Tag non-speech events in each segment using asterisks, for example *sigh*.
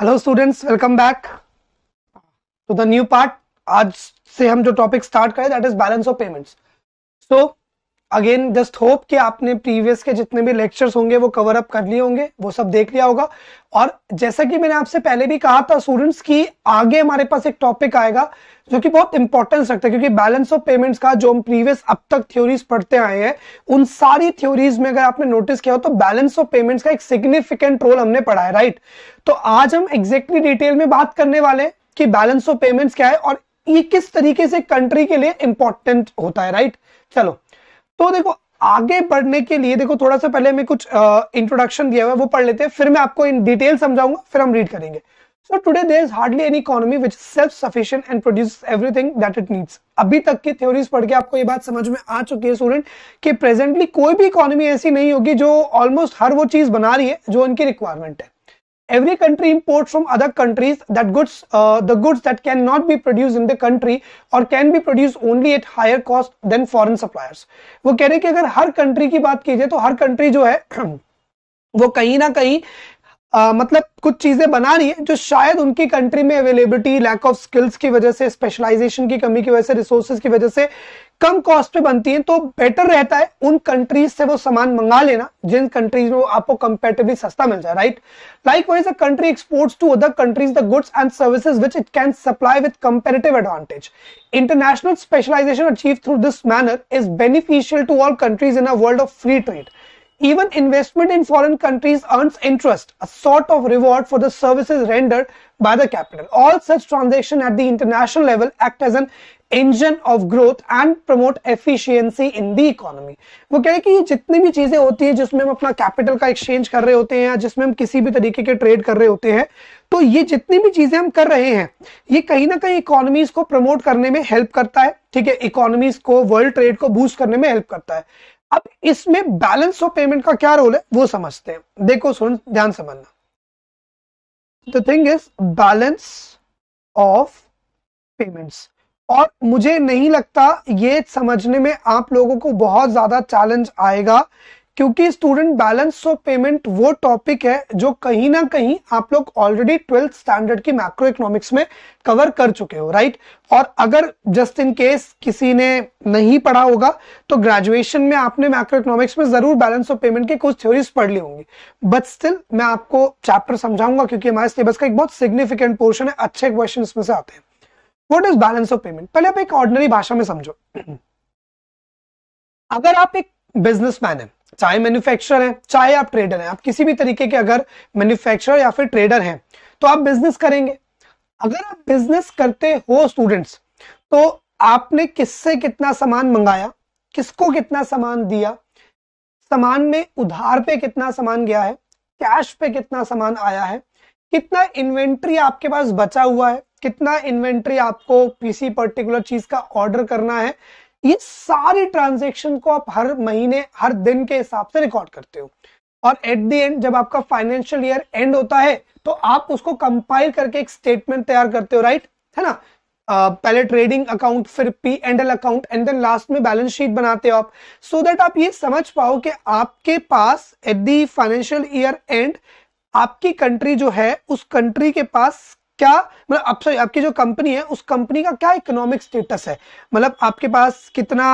Hello students welcome back to the new part आज से हम जो टॉपिक स्टार्ट करें that is balance of payments so again just hope कि आपने प्रीवियस के जितने भी लेक्चर्स होंगे वो कवर अप कर लिए होंगे वो सब देख लिया होगा और जैसा कि मैंने आपसे पहले भी कहा था स्टूडेंट्स की आगे हमारे पास एक टॉपिक आएगा जो कि बहुत इंपॉर्टेंस रखता है क्योंकि बैलेंस ऑफ पेमेंट्स का जो हम प्रीवियस अब तक थ्योरीज पढ़ते आए हैं उन सारी थ्योरीज में अगर आपने नोटिस किया हो तो बैलेंस ऑफ पेमेंट्स का एक सिग्निफिकेंट रोल हमने पढ़ा है राइट तो आज हम एग्जैक्टली डिटेल में बात करने वाले कि बैलेंस ऑफ पेमेंट्स क्या है और ये किस तरीके से कंट्री के लिए इंपॉर्टेंट होता है राइट चलो तो देखो आगे बढ़ने के लिए देखो थोड़ा सा पहले हमें कुछ इंट्रोडक्शन दिया हुआ है वो पढ़ लेते हैं फिर मैं आपको इन डिटेल समझाऊंगा फिर हम रीड करेंगे so today there is hardly an economy which self sufficient and produce everything that it needs अभी तक की थ्योरीज पढ़ के आपको ये बात समझ में आ चुकी है स्टूडेंट कि प्रेजेंटली कोई भी इकोनॉमी ऐसी नहीं होगी जो ऑलमोस्ट हर वो चीज बना रही है जो उनकी रिक्वायरमेंट है every country imports from other countries that goods uh, the goods that cannot be produced in the country or can be produced only at higher cost than foreign suppliers वो कह रहे हैं कि अगर हर कंट्री की बात की जाए तो हर कंट्री जो है वो कहीं ना कहीं आ, मतलब कुछ चीजें बना रही है जो शायद उनकी कंट्री में अवेलेबिलिटी लैक ऑफ स्किल्स की वजह से स्पेशलाइजेशन की कमी की वजह से रिसोर्सेज की वजह से कम कॉस्ट पे बनती है तो बेटर रहता है उन कंट्रीज से वो सामान मंगा लेना जिन कंट्रीज में आपको कंपेरेटिवली सस्ता मिल जाए right likewise a country exports to other countries the goods and services which it can supply with comparative advantage international specialisation achieve through this manner is beneficial to all countries in a world of free trade Even investment in foreign countries earns interest, a sort of reward for the services rendered by the capital. All such transactions at the international level act as an engine of growth and promote efficiency in the economy वो कह रहे कि ये जितनी भी चीजें होती है जिसमें हम अपना कैपिटल का एक्सचेंज कर रहे होते हैं या जिसमें हम किसी भी तरीके के ट्रेड कर रहे होते हैं तो ये जितनी भी चीजें हम कर रहे हैं ये कहीं ना कहीं इकोनॉमीज को प्रमोट करने में हेल्प करता है ठीक है इकोनॉमीज को वर्ल्ड ट्रेड को बूस्ट करने में हेल्प करता है अब इसमें बैलेंस ऑफ पेमेंट का क्या रोल है वो समझते हैं देखो सुन ध्यान समझना the thing is balance of payments और मुझे नहीं लगता ये समझने में आप लोगों को बहुत ज्यादा चैलेंज आएगा क्योंकि स्टूडेंट बैलेंस ऑफ पेमेंट वो टॉपिक है जो कहीं ना कहीं आप लोग ऑलरेडी ट्वेल्थ स्टैंडर्ड की मैक्रो इकोनॉमिक्स में कवर कर चुके हो राइट और अगर जस्ट इन केस किसी ने नहीं पढ़ा होगा तो ग्रेजुएशन में आपने मैक्रो इकोनॉमिक्स में जरूर बैलेंस ऑफ पेमेंट की कुछ थ्योरीज पढ़ ली होंगी बट स्टिल मैं आपको चैप्टर समझाऊंगा क्योंकि हमारे सिलेबस का एक बहुत सिग्निफिकेंट पोर्शन है अच्छे क्वेश्चन में से आते हैं what is balance of payment पहले आप एक ऑर्डनरी भाषा में समझो *clears throat* अगर आप एक बिजनेसमैन है चाहे मैन्युफैक्चरर हैं चाहे आप ट्रेडर हैं आप किसी भी तरीके के अगर मैन्युफैक्चरर या फिर ट्रेडर हैं तो आप बिजनेस करेंगे अगर आप बिजनेस करते हो स्टूडेंट्स तो आपने किससे कितना सामान मंगाया किसको कितना सामान दिया सामान में उधार पे कितना सामान गया है कैश पे कितना सामान आया है कितना इन्वेंट्री आपके पास बचा हुआ है कितना इन्वेंट्री आपको किसी पर्टिकुलर चीज का ऑर्डर करना है ये सारी ट्रांजेक्शन को आप हर महीने हर दिन के हिसाब से रिकॉर्ड करते हो और एट दी एंड जब आपका फाइनेंशियल ईयर एंड होता है तो आप उसको कंपाइल करके एक स्टेटमेंट तैयार करते हो राइट है ना Uh, पहले ट्रेडिंग अकाउंट फिर P and L account and then last में बैलेंस शीट बनाते हो आप सो so आप ये समझ पाओ कि आपके पास at the financial year end आपकी कंट्री जो है उस कंट्री के पास क्या मतलब आप सॉरी आपकी जो कंपनी है उस कंपनी का क्या इकोनॉमिक स्टेटस है मतलब आपके पास कितना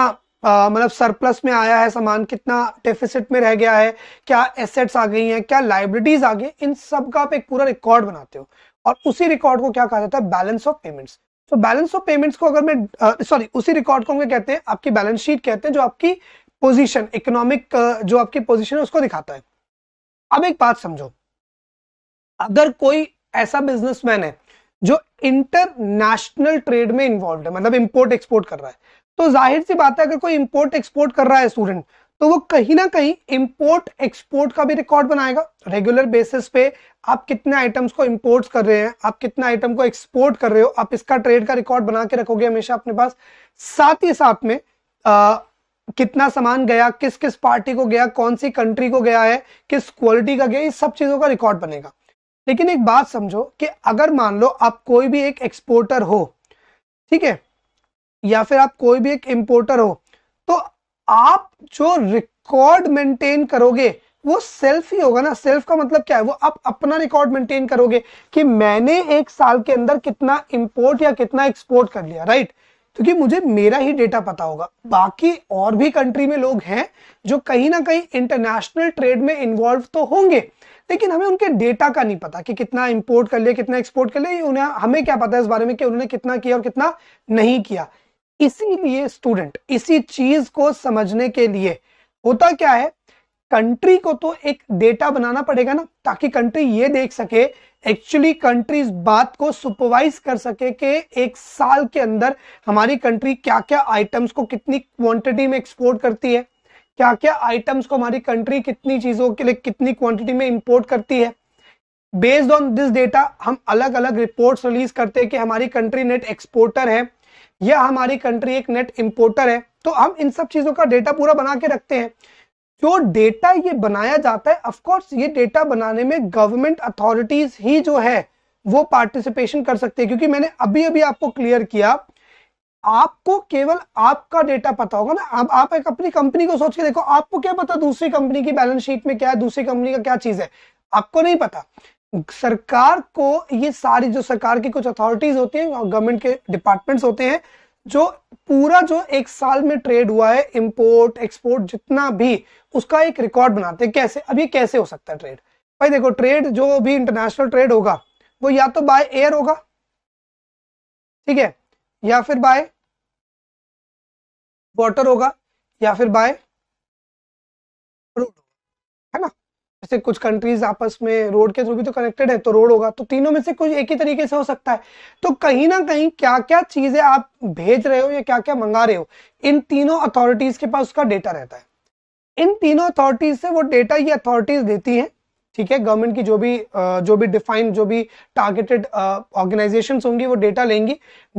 मतलब सरप्लस में आया है सामान कितना डेफिसिट में रह गया है क्या एसेट्स आ गई हैं क्या लाइब्रेटीज आ गई इन सब का आप एक पूरा रिकॉर्ड बनाते हो और उसी रिकॉर्ड को क्या कहा जाता है बैलेंस ऑफ पेमेंट्स तो बैलेंस ऑफ पेमेंट्स को अगर मैं सॉरी उसी रिकॉर्ड को हम कहते हैं आपकी बैलेंस शीट कहते हैं जो आपकी पोजिशन इकोनॉमिक जो आपकी पोजिशन है उसको दिखाता है अब एक बात समझो अगर कोई ऐसा बिजनेसमैन है जो इंटरनेशनल ट्रेड में इन्वॉल्व है मतलब इंपोर्ट एक्सपोर्ट कर रहा है तो जाहिर सी बात है अगर कोई इंपोर्ट एक्सपोर्ट कर रहा है स्टूडेंट तो वो कहीं ना कहीं इंपोर्ट एक्सपोर्ट का भी रिकॉर्ड बनाएगा रेगुलर बेसिस पे आप कितने आइटम्स को इंपोर्ट कर रहे हैं आप कितने आइटम को एक्सपोर्ट कर रहे हो आप इसका ट्रेड का रिकॉर्ड बना के रखोगे हमेशा अपने पास साथ ही साथ में आ, कितना सामान गया किस किस पार्टी को गया कौन सी कंट्री को गया है किस क्वालिटी का गया ये सब चीजों का रिकॉर्ड बनेगा लेकिन एक बात समझो कि अगर मान लो आप कोई भी एक एक्सपोर्टर हो ठीक है या फिर आप कोई भी एक इम्पोर्टर हो तो आप जो रिकॉर्ड मेंटेन करोगे वो सेल्फ ही होगा ना सेल्फ का मतलब क्या है वो आप अपना रिकॉर्ड मेंटेन करोगे कि मैंने एक साल के अंदर कितना इंपोर्ट या कितना एक्सपोर्ट कर लिया राइट क्योंकि तो मुझे मेरा ही डेटा पता होगा बाकी और भी कंट्री में लोग हैं जो कहीं ना कहीं इंटरनेशनल ट्रेड में इन्वॉल्व तो होंगे लेकिन हमें उनके डेटा का नहीं पता कि कितना इंपोर्ट कर लिया कितना एक्सपोर्ट कर लिया उन्हें हमें क्या पता है इस बारे में कि उन्होंने कितना किया और कितना नहीं किया इसीलिए स्टूडेंट इसी चीज को समझने के लिए होता क्या है कंट्री को तो एक डेटा बनाना पड़ेगा ना ताकि कंट्री ये देख सके एक्चुअली कंट्री इस बात को सुपरवाइज कर सके कि एक साल के अंदर हमारी कंट्री क्या क्या आइटम्स को कितनी क्वांटिटी में एक्सपोर्ट करती है क्या क्या आइटम्स को हमारी कंट्री कितनी चीजों के लिए कितनी क्वांटिटी में इंपोर्ट करती है बेस्ड ऑन दिस डेटा हम अलग अलग रिपोर्ट्स रिलीज करते हैं कि हमारी कंट्री नेट एक्सपोर्टर है या हमारी कंट्री एक नेट इंपोर्टर है तो हम इन सब चीजों का डेटा पूरा बना के रखते हैं जो डेटा ये बनाया जाता है अफकोर्स ये डेटा बनाने में गवर्नमेंट अथॉरिटीज ही जो है वो पार्टिसिपेशन कर सकते हैं क्योंकि मैंने अभी अभी आपको क्लियर किया आपको केवल आपका डेटा पता होगा ना अब आप एक अपनी कंपनी को सोच के देखो आपको क्या पता दूसरी कंपनी की बैलेंस शीट में क्या है दूसरी कंपनी का क्या चीज है आपको नहीं पता सरकार को ये सारी जो सरकार की कुछ अथॉरिटीज होती हैं गवर्नमेंट के डिपार्टमेंट्स होते हैं जो पूरा जो एक साल में ट्रेड हुआ है इंपोर्ट एक्सपोर्ट जितना भी उसका एक रिकॉर्ड बनाते हैं कैसे अब ये कैसे हो सकता है ट्रेड भाई देखो ट्रेड जो भी इंटरनेशनल ट्रेड होगा वो या तो बाय एयर होगा ठीक है या फिर बाय वाटर होगा या फिर बाय रोड है ना जैसे कुछ कंट्रीज आपस में रोड के थ्रू भी तो कनेक्टेड है तो रोड होगा तो तीनों में से कुछ एक ही तरीके से हो सकता है तो कहीं ना कहीं क्या क्या चीजें आप भेज रहे हो या क्या क्या मंगा रहे हो इन तीनों अथॉरिटीज के पास उसका डेटा रहता है इन तीनों अथॉरिटीज से वो डेटा ये अथॉरिटीज देती हैं ठीक है गवर्नमेंट की जो भी जो भी डिफाइंड जो भी टारगेटेड ऑर्गेनाइजेशन होंगी वो डेटा लेंगी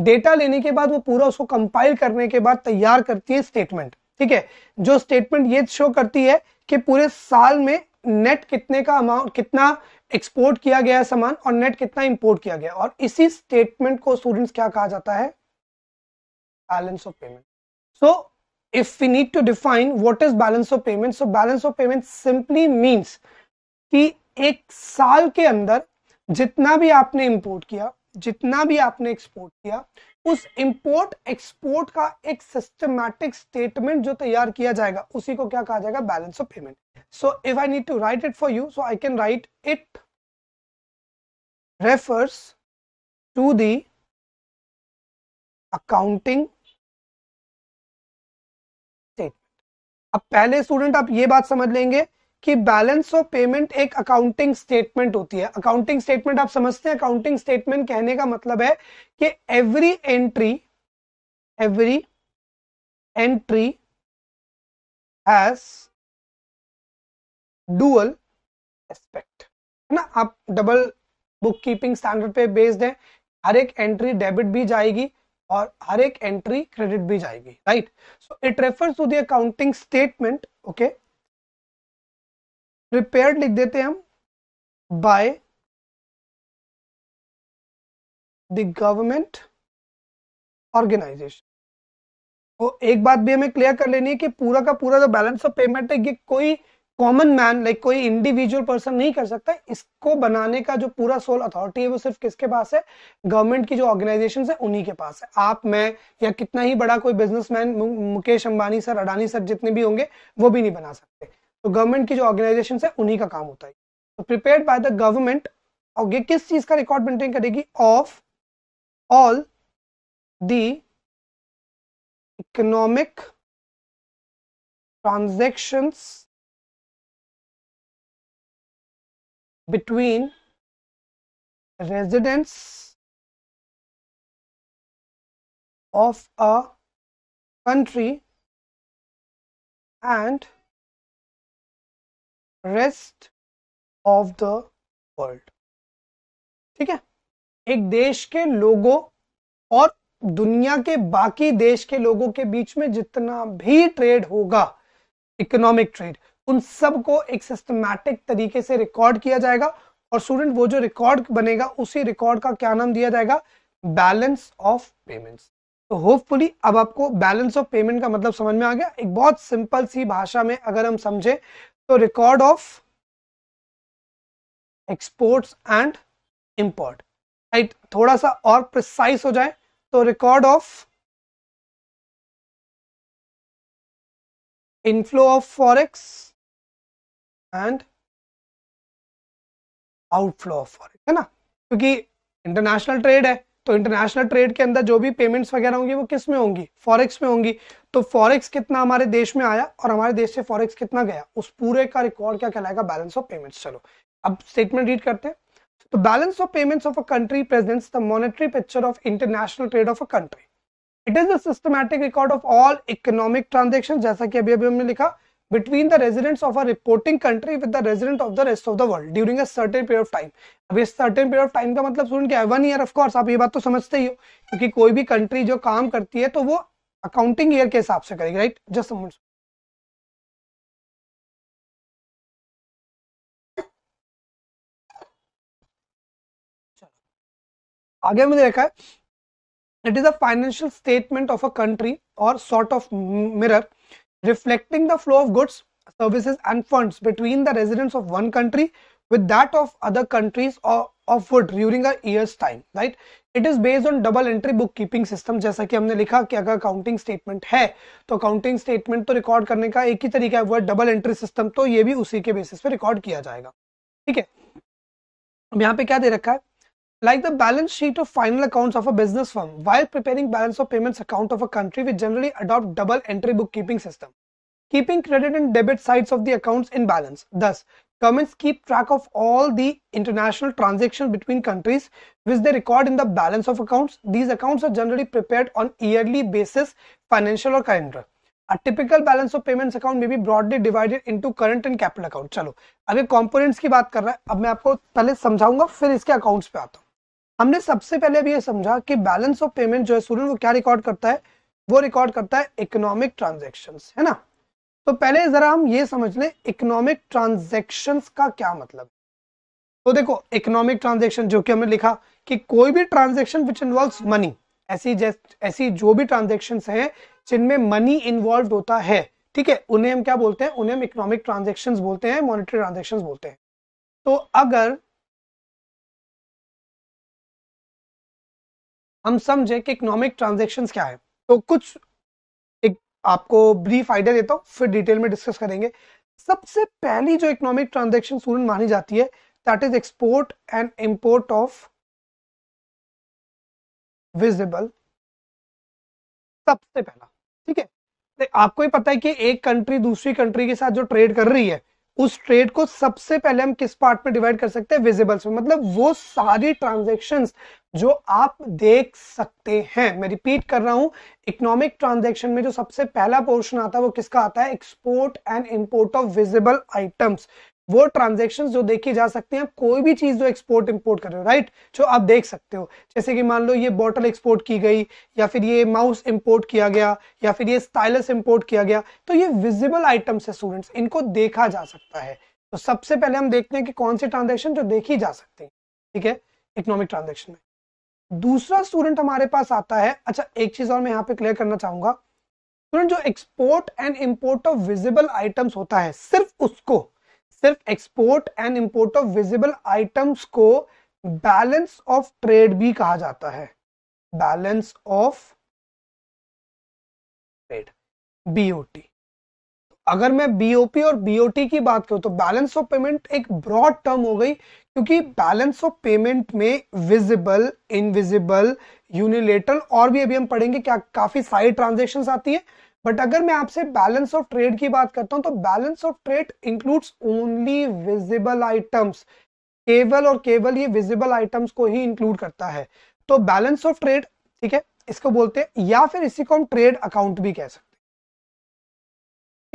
डेटा लेने के बाद वो पूरा उसको कंपाइल करने के बाद तैयार करती है स्टेटमेंट ठीक है जो स्टेटमेंट ये शो करती है कि पूरे साल में नेट कितने का अमाउंट कितना एक्सपोर्ट किया गया है सामान और नेट कितना इंपोर्ट किया गया और इसी स्टेटमेंट को स्टूडेंट्स क्या कहा जाता है balance of payment so if we need to define what is balance of payment so balance of payment simply means कि एक साल के अंदर जितना भी आपने इंपोर्ट किया जितना भी आपने एक्सपोर्ट किया उस इंपोर्ट एक्सपोर्ट का एक सिस्टमैटिक स्टेटमेंट जो तैयार किया जाएगा उसी को क्या कहा जाएगा balance of payment so if I need to write it for you so I can write it refers to the accounting अब पहले स्टूडेंट आप ये बात समझ लेंगे कि बैलेंस ऑफ पेमेंट एक अकाउंटिंग स्टेटमेंट होती है अकाउंटिंग स्टेटमेंट आप समझते हैं अकाउंटिंग स्टेटमेंट कहने का मतलब है कि every entry every entry has dual aspect है ना आप डबल बुक कीपिंग स्टैंडर्ड पे बेस्ड है हर एक एंट्री डेबिट भी जाएगी और हर एक एंट्री क्रेडिट भी जाएगी right so it refers to the accounting statement okay repaired लिख देते हैं हम बाय द गवर्नमेंट ऑर्गेनाइजेशन तो एक बात भी हमें क्लियर कर लेनी है कि पूरा का पूरा जो बैलेंस ऑफ पेमेंट है ये कोई कॉमन मैन लाइक कोई इंडिविजुअल पर्सन नहीं कर सकता इसको बनाने का जो पूरा सोल अथॉरिटी है वो सिर्फ किसके पास है गवर्नमेंट की जो ऑर्गेनाइजेशन है उन्हीं के पास है आप मैं या कितना ही बड़ा कोई businessman Mukesh Ambani sir Adani sir जितने भी होंगे वो भी नहीं बना सकते तो गवर्नमेंट की जो ऑर्गेनाइजेशन है उन्हीं का काम होता है तो प्रिपेयर्ड बाय द गवर्नमेंट और ये किस चीज का रिकॉर्ड मेंटेन करेगी of all the economic transactions between residents of a country and rest of the world ठीक है एक देश के लोगों और दुनिया के बाकी देश के लोगों के बीच में जितना भी ट्रेड होगा इकोनॉमिक ट्रेड उन सब को एक सिस्टमैटिक तरीके से रिकॉर्ड किया जाएगा और स्टूडेंट वो जो रिकॉर्ड बनेगा उसी रिकॉर्ड का क्या नाम दिया जाएगा बैलेंस ऑफ पेमेंट्स तो होपफुली अब आपको बैलेंस ऑफ पेमेंट का मतलब समझ में आ गया एक बहुत सिंपल सी भाषा में अगर हम समझे तो record of exports and import right थोड़ा सा और प्रिसाइज हो जाए तो record of inflow of forex and outflow of forex है ना क्योंकि इंटरनेशनल ट्रेड है तो इंटरनेशनल ट्रेड के अंदर जो भी पेमेंट्स वगैरह होंगी वो किस में होंगी फॉरेक्स में होंगी तो फॉरेक्स कितना हमारे देश में आया और हमारे देश से फॉरेक्स कितना गया उस पूरे का रिकॉर्ड क्या कहलाएगा बैलेंस ऑफ पेमेंट्स चलो अब स्टेटमेंट रीड करते हैं तो balance of payments of a country presents the monetary picture of international trade of a country it is the systematic record of all economic transaction जैसा कि अभी अभी हमने लिखा between the residents of a reporting country with the resident of the rest of the world during a certain period of time अब इस certain period of time का मतलब सुन के वन ईयर ऑफ कोर्स आप ये बात तो समझते ही हो क्योंकि कोई भी कंट्री जो काम करती है तो वो अकाउंटिंग ईयर के हिसाब से करेगी राइट जस्ट आगे हमने देखा है it is a financial statement of a country और sort of mirror reflecting the flow of goods services and funds between the residents of one country with that of other countries or of wood during a year's time right it is based on double entry bookkeeping system jaisa ki humne likha ki agar accounting statement hai to accounting statement to record karne ka ek hi tarika hai word double entry system to ye bhi usi ke basis pe record kiya jayega theek hai ab yahan pe kya de rakha hai like the balance sheet of final accounts of a business firm while preparing balance of payments account of a country we generally adopt double entry bookkeeping system keeping credit and debit sides of the accounts in balance thus governments keep track of all the international transactions between countries which they record in the balance of accounts these accounts are generally prepared on yearly basis financial or calendar a typical balance of payments account may be broadly divided into current and capital account चलो अब components components की बात कर रहा है अब मैं आपको पहले समझाऊंगा फिर इसके अकाउंट्स पे आता हूँ हमने सबसे पहले अभी ये समझा कि बैलेंस ऑफ पेमेंट जो है स्टूडेंट वो क्या रिकॉर्ड करता है वो रिकॉर्ड करता है इकोनॉमिक ट्रांजेक्शन है ना तो पहले जरा हम ये समझ लें इकोनॉमिक ट्रांजेक्शन का क्या मतलब तो देखो इकोनॉमिक ट्रांजेक्शन जो कि हमने लिखा कि कोई भी ट्रांजेक्शन विच इन्वॉल्व मनी ऐसी जस्ट ऐसी जो भी ट्रांजेक्शन हैं जिनमें मनी इन्वॉल्व होता है ठीक है उन्हें हम क्या बोलते हैं उन्हें हम इकोनॉमिक ट्रांजेक्शन बोलते हैं मॉनिटरी ट्रांजेक्शन बोलते हैं तो अगर हम समझे कि इकोनॉमिक ट्रांजेक्शन क्या है तो कुछ आपको ब्रीफ आइडिया देता हूँ फिर डिटेल में डिस्कस करेंगे सबसे पहली जो इकोनॉमिक ट्रांजेक्शन स्टूडेंट मानी जाती है that is export and import of visible सबसे पहला ठीक है आपको ही पता है कि एक कंट्री दूसरी कंट्री के साथ जो ट्रेड कर रही है उस ट्रेड को सबसे पहले हम किस पार्ट में डिवाइड कर सकते हैं विजिबल्स में मतलब वो सारी ट्रांजेक्शन जो आप देख सकते हैं मैं रिपीट कर रहा हूं इकोनॉमिक ट्रांजेक्शन में जो सबसे पहला पोर्शन आता है वो किसका आता है export and import of visible items वो ट्रांजेक्शन जो देखी जा सकती हैं आप कोई भी चीज जो एक्सपोर्ट इम्पोर्ट कर रहे हो राइट जो आप देख सकते हो जैसे कि मान लो ये बॉटल एक्सपोर्ट की गई या फिर ये माउस इम्पोर्ट किया गया या फिर ये स्टाइलस इम्पोर्ट किया गया तो ये विजिबल आइटम्स है स्टूडेंट्स इनको देखा जा सकता है तो सबसे पहले हम देखते हैं कि कौन सी ट्रांजेक्शन जो देखी जा सकती है ठीक है इकोनॉमिक ट्रांजेक्शन में दूसरा स्टूडेंट हमारे पास आता है अच्छा एक चीज और मैं यहाँ पे क्लियर करना चाहूंगा स्टूडेंट जो export and import of visible items होता है सिर्फ उसको सिर्फ export and import of visible items को बैलेंस ऑफ ट्रेड भी कहा जाता है बैलेंस ऑफ ट्रेड बीओटी अगर मैं बीओपी और बीओटी की बात करूं तो बैलेंस ऑफ पेमेंट एक ब्रॉड टर्म हो गई क्योंकि बैलेंस ऑफ पेमेंट में विजिबल इनविजिबल यूनिलेटरल और भी अभी हम पढ़ेंगे क्या काफी सारी ट्रांजेक्शन आती है बट अगर मैं आपसे बैलेंस ऑफ ट्रेड की बात करता हूं तो balance of trade includes only visible items केवल और केवल ये विजिबल आइटम्स को ही इंक्लूड करता है तो बैलेंस ऑफ ट्रेड ठीक है इसको बोलते हैं या फिर इसी को हम ट्रेड अकाउंट भी कह सकते हैं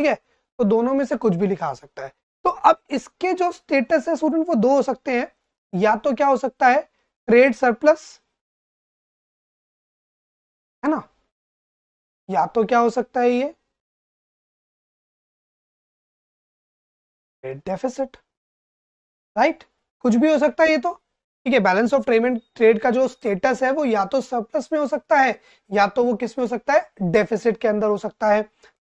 ठीक है तो दोनों में से कुछ भी लिखा सकता है तो अब इसके जो स्टेटस है स्टूडेंट वो दो हो सकते हैं या तो क्या हो सकता है ट्रेड सरप्लस है ना या तो क्या हो सकता है ये ट्रेड डेफिसिट राइट कुछ भी हो सकता है ये तो ठीक है बैलेंस ऑफ ट्रेड ट्रेड का जो स्टेटस है वो या तो सरप्लस में हो सकता है या तो वो किस में हो सकता है डेफिसिट के अंदर हो सकता है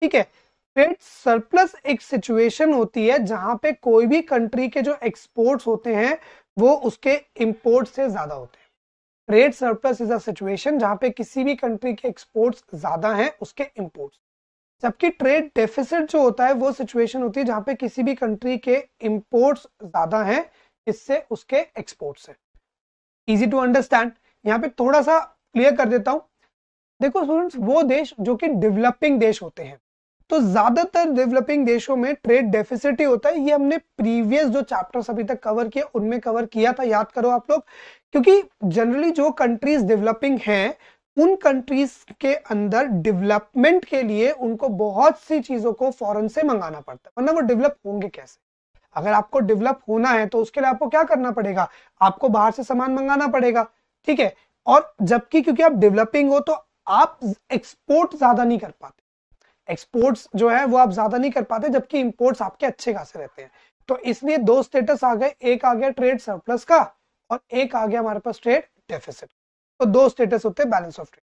ठीक है ट्रेड सरप्लस एक सिचुएशन होती है जहां पे कोई भी कंट्री के जो एक्सपोर्ट्स होते हैं वो उसके इंपोर्ट से ज्यादा होते हैं trade surplus is a situation जहां पे किसी भी कंट्री के एक्सपोर्ट्स ज्यादा हैं उसके इम्पोर्ट जबकि ट्रेड डेफिसिट जो होता है वो सिचुएशन होती है जहां पे किसी भी कंट्री के इम्पोर्ट्स ज्यादा हैं इससे उसके एक्सपोर्ट्स हैं इजी टू अंडरस्टैंड यहाँ पे थोड़ा सा क्लियर कर देता हूँ देखो स्टूडेंट्स वो देश जो कि डेवलपिंग देश होते हैं तो ज्यादातर डेवलपिंग देशों में ट्रेड डेफिसिट ही होता है ये हमने प्रीवियस जो चैप्टर्स अभी तक कवर किए उनमें कवर किया था याद करो आप लोग क्योंकि जनरली जो कंट्रीज डेवलपिंग हैं उन कंट्रीज के अंदर डेवलपमेंट के लिए उनको बहुत सी चीजों को फॉरन से मंगाना पड़ता है वरना वो डेवलप होंगे कैसे अगर आपको डेवलप होना है तो उसके लिए आपको क्या करना पड़ेगा आपको बाहर से सामान मंगाना पड़ेगा ठीक है और जबकि क्योंकि आप डेवलपिंग हो तो आप एक्सपोर्ट ज्यादा नहीं कर पाते एक्सपोर्ट्स जो है वो आप ज्यादा नहीं कर पाते जबकि इम्पोर्ट्स आपके अच्छे खासे रहते हैं तो इसलिए दो स्टेटस आ गए एक आ गया ट्रेड सरप्लस का और एक आ गया हमारे पास ट्रेड डेफिसिट तो दो स्टेटस होते हैं बैलेंस ऑफ ट्रेड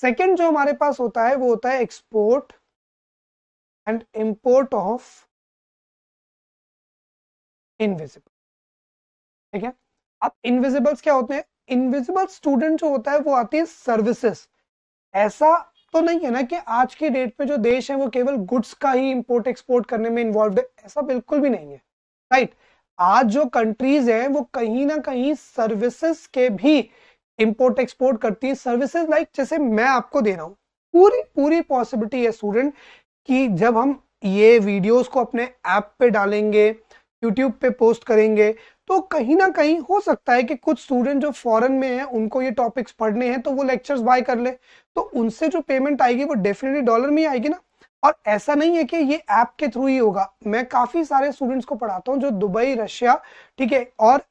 सेकेंड जो हमारे पास होता है वो होता है export and import of invisible ठीक है अब इनविजिबल्स क्या होते हैं इनविजिबल स्टूडेंट जो होता है वो आती है सर्विसेस ऐसा तो नहीं है ना कि आज की डेट पे जो देश है वो केवल गुड्स का ही इंपोर्ट एक्सपोर्ट करने में इन्वॉल्व है ऐसा बिल्कुल भी नहीं है राइट आज जो कंट्रीज है वो कहीं ना कहीं सर्विसेस के भी इंपोर्ट एक्सपोर्ट करती है सर्विसेज लाइक जैसे मैं आपको दे रहा हूँ पूरी पूरी पॉसिबिलिटी है स्टूडेंट कि जब हम ये वीडियोस को अपने ऐप पे डालेंगे यूट्यूब पे पोस्ट करेंगे तो कहीं ना कहीं हो सकता है कि कुछ स्टूडेंट जो फॉरेन में हैं उनको ये टॉपिक्स पढ़ने हैं तो वो लेक्चर्स बाय कर ले तो उनसे जो पेमेंट आएगी वो डेफिनेटली डॉलर में ही आएगी ना और ऐसा नहीं है कि ये ऐप के थ्रू ही होगा मैं काफ़ी सारे स्टूडेंट्स को पढ़ाता हूँ जो दुबई रशिया ठीक है और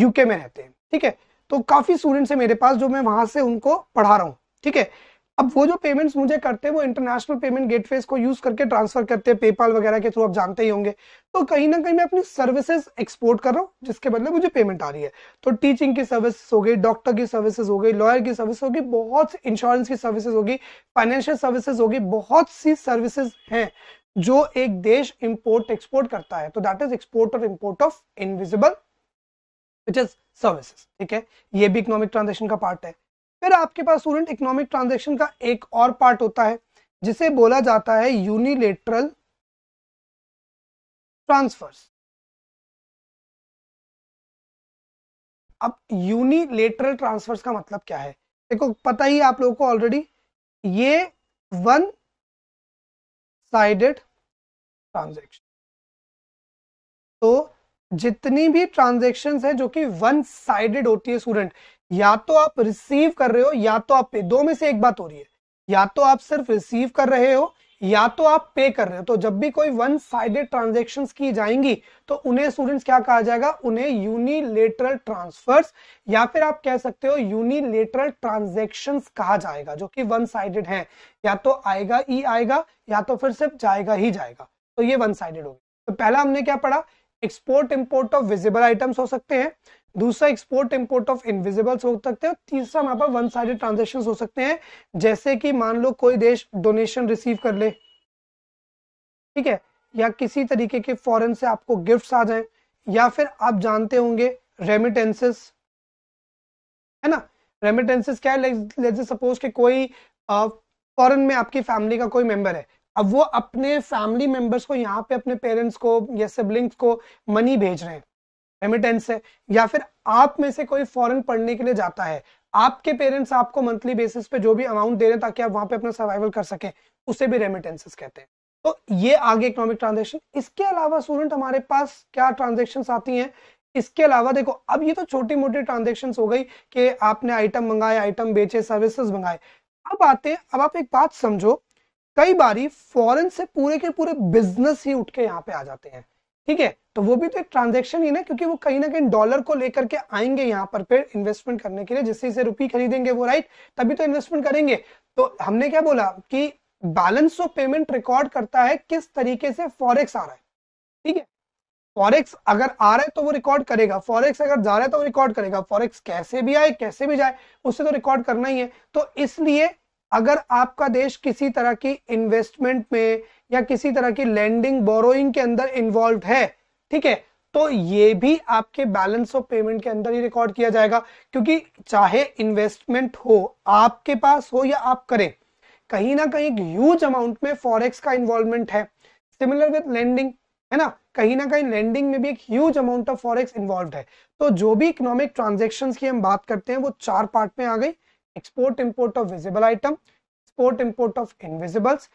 यूके में रहते हैं ठीक है तो काफ़ी स्टूडेंट्स है मेरे पास जो मैं वहां से उनको पढ़ा रहा हूँ ठीक है अब वो जो पेमेंट्स मुझे करते हैं वो इंटरनेशनल पेमेंट गेटवेज को यूज करके ट्रांसफर करते हैं पेपाल वगैरह के थ्रू आप जानते ही होंगे तो कहीं ना कहीं मैं अपनी सर्विसेज एक्सपोर्ट कर रहा हूँ जिसके बदले मुझे पेमेंट आ रही है तो टीचिंग की सर्विस हो गई डॉक्टर की सर्विसेज हो गई लॉयर की सर्विस होगी बहुत सी इंश्योरेंस की सर्विसेज होगी फाइनेंशियल सर्विसेज होगी बहुत सी सर्विसेज हैं जो एक देश इम्पोर्ट एक्सपोर्ट करता है तो दैट इज एक्सपोर्ट और import of invisible which is services ठीक है ये भी इकोनॉमिक ट्रांजेक्शन का पार्ट है फिर आपके पास स्टूडेंट इकोनॉमिक ट्रांजेक्शन का एक और पार्ट होता है जिसे बोला जाता है यूनिलेटरल ट्रांसफर्स अब यूनिलेटरल ट्रांसफर्स का मतलब क्या है देखो पता ही आप लोगों को ऑलरेडी ये वन साइडेड ट्रांजेक्शन तो जितनी भी ट्रांजेक्शन है जो कि वन साइडेड होती है स्टूडेंट या तो आप रिसीव कर रहे हो या तो आप पे दो में से एक बात हो रही है या तो आप सिर्फ रिसीव कर रहे हो या तो आप पे कर रहे हो तो जब भी कोई वन साइडेड ट्रांजेक्शन की जाएंगी तो उन्हें स्टूडेंट्स क्या कहा जाएगा उन्हें यूनिलेटरल ट्रांसफर्स या फिर आप कह सकते हो यूनिलेटरल ट्रांजेक्शन कहा जाएगा जो कि वन साइडेड है या तो आएगा ई आएगा या तो फिर सिर्फ जाएगा ही जाएगा तो ये वन साइडेड होगी तो पहला हमने क्या पढ़ा export import of visible items हो सकते हैं दूसरा एक्सपोर्ट इम्पोर्ट ऑफ इनविजिबल्स हो सकते हैं तीसरा वहां पर वन साइड ट्रांजेक्शन हो सकते हैं जैसे कि मान लो कोई देश डोनेशन रिसीव कर ले ठीक है या किसी तरीके के फॉरन से आपको गिफ्ट आ जाए या फिर आप जानते होंगे रेमिटेंसेस है ना रेमिटेंसेस क्या है सपोज कि कोई फॉरेन में आपकी फैमिली का कोई मेंबर है अब वो अपने फैमिली मेंबर्स को यहाँ पे अपने पेरेंट्स को या सिबलिंग्स को मनी भेज रहे हैं रेमिटेंस से या फिर आप में से कोई फॉरेन पढ़ने के लिए जाता है आपके पेरेंट्स आपको मंथली बेसिस पे जो भी अमाउंट दे रहे हैं ताकि आप वहां पे अपना सर्वाइवल कर सके उसे भी रेमिटेंसेस कहते हैं तो ये आगे इकोनॉमिक ट्रांजेक्शन इसके अलावा स्टूडेंट हमारे पास क्या ट्रांजेक्शन आती है इसके अलावा देखो अब ये तो छोटी मोटी ट्रांजेक्शन हो गई कि आपने आइटम मंगाए आइटम बेचे सर्विसेज मंगाए अब आते हैं अब आप एक बात समझो कई बारी फॉरेन से पूरे के पूरे बिजनेस ही उठ के यहाँ पे आ जाते हैं ठीक है तो वो भी तो एक ट्रांजेक्शन ही ना क्योंकि वो कहीं ना कहीं डॉलर को लेकर के आएंगे यहाँ पर फिर इन्वेस्टमेंट करने के लिए जिससे इसे रुपी खरीदेंगे वो राइट तभी तो इन्वेस्टमेंट करेंगे तो हमने क्या बोला कि बैलेंस ऑफ पेमेंट रिकॉर्ड करता है किस तरीके से फॉरेक्स आ रहा है ठीक है फॉरेक्स अगर आ रहा है तो वो रिकॉर्ड करेगा फॉरेक्स अगर जा रहा है तो रिकॉर्ड करेगा फॉरेक्स कैसे भी आए कैसे भी जाए उससे तो रिकॉर्ड करना ही है तो इसलिए अगर आपका देश किसी तरह की इन्वेस्टमेंट में या किसी तरह की लैंडिंग बोरोइंग के अंदर इन्वॉल्व है ठीक है तो ये भी आपके बैलेंस ऑफ पेमेंट के अंदर ही रिकॉर्ड किया जाएगा क्योंकि चाहे इन्वेस्टमेंट हो आपके पास हो या आप करें कहीं ना कहीं एक ह्यूज अमाउंट में फॉरेक्स का इन्वॉल्वमेंट है सिमिलर विद लैंडिंग है ना कहीं ना कहीं लैंडिंग में भी एक huge amount of forex involve है तो जो भी इकोनॉमिक ट्रांजेक्शन की हम बात करते हैं वो चार पार्ट में आ गई export import of visible item export import of invisibles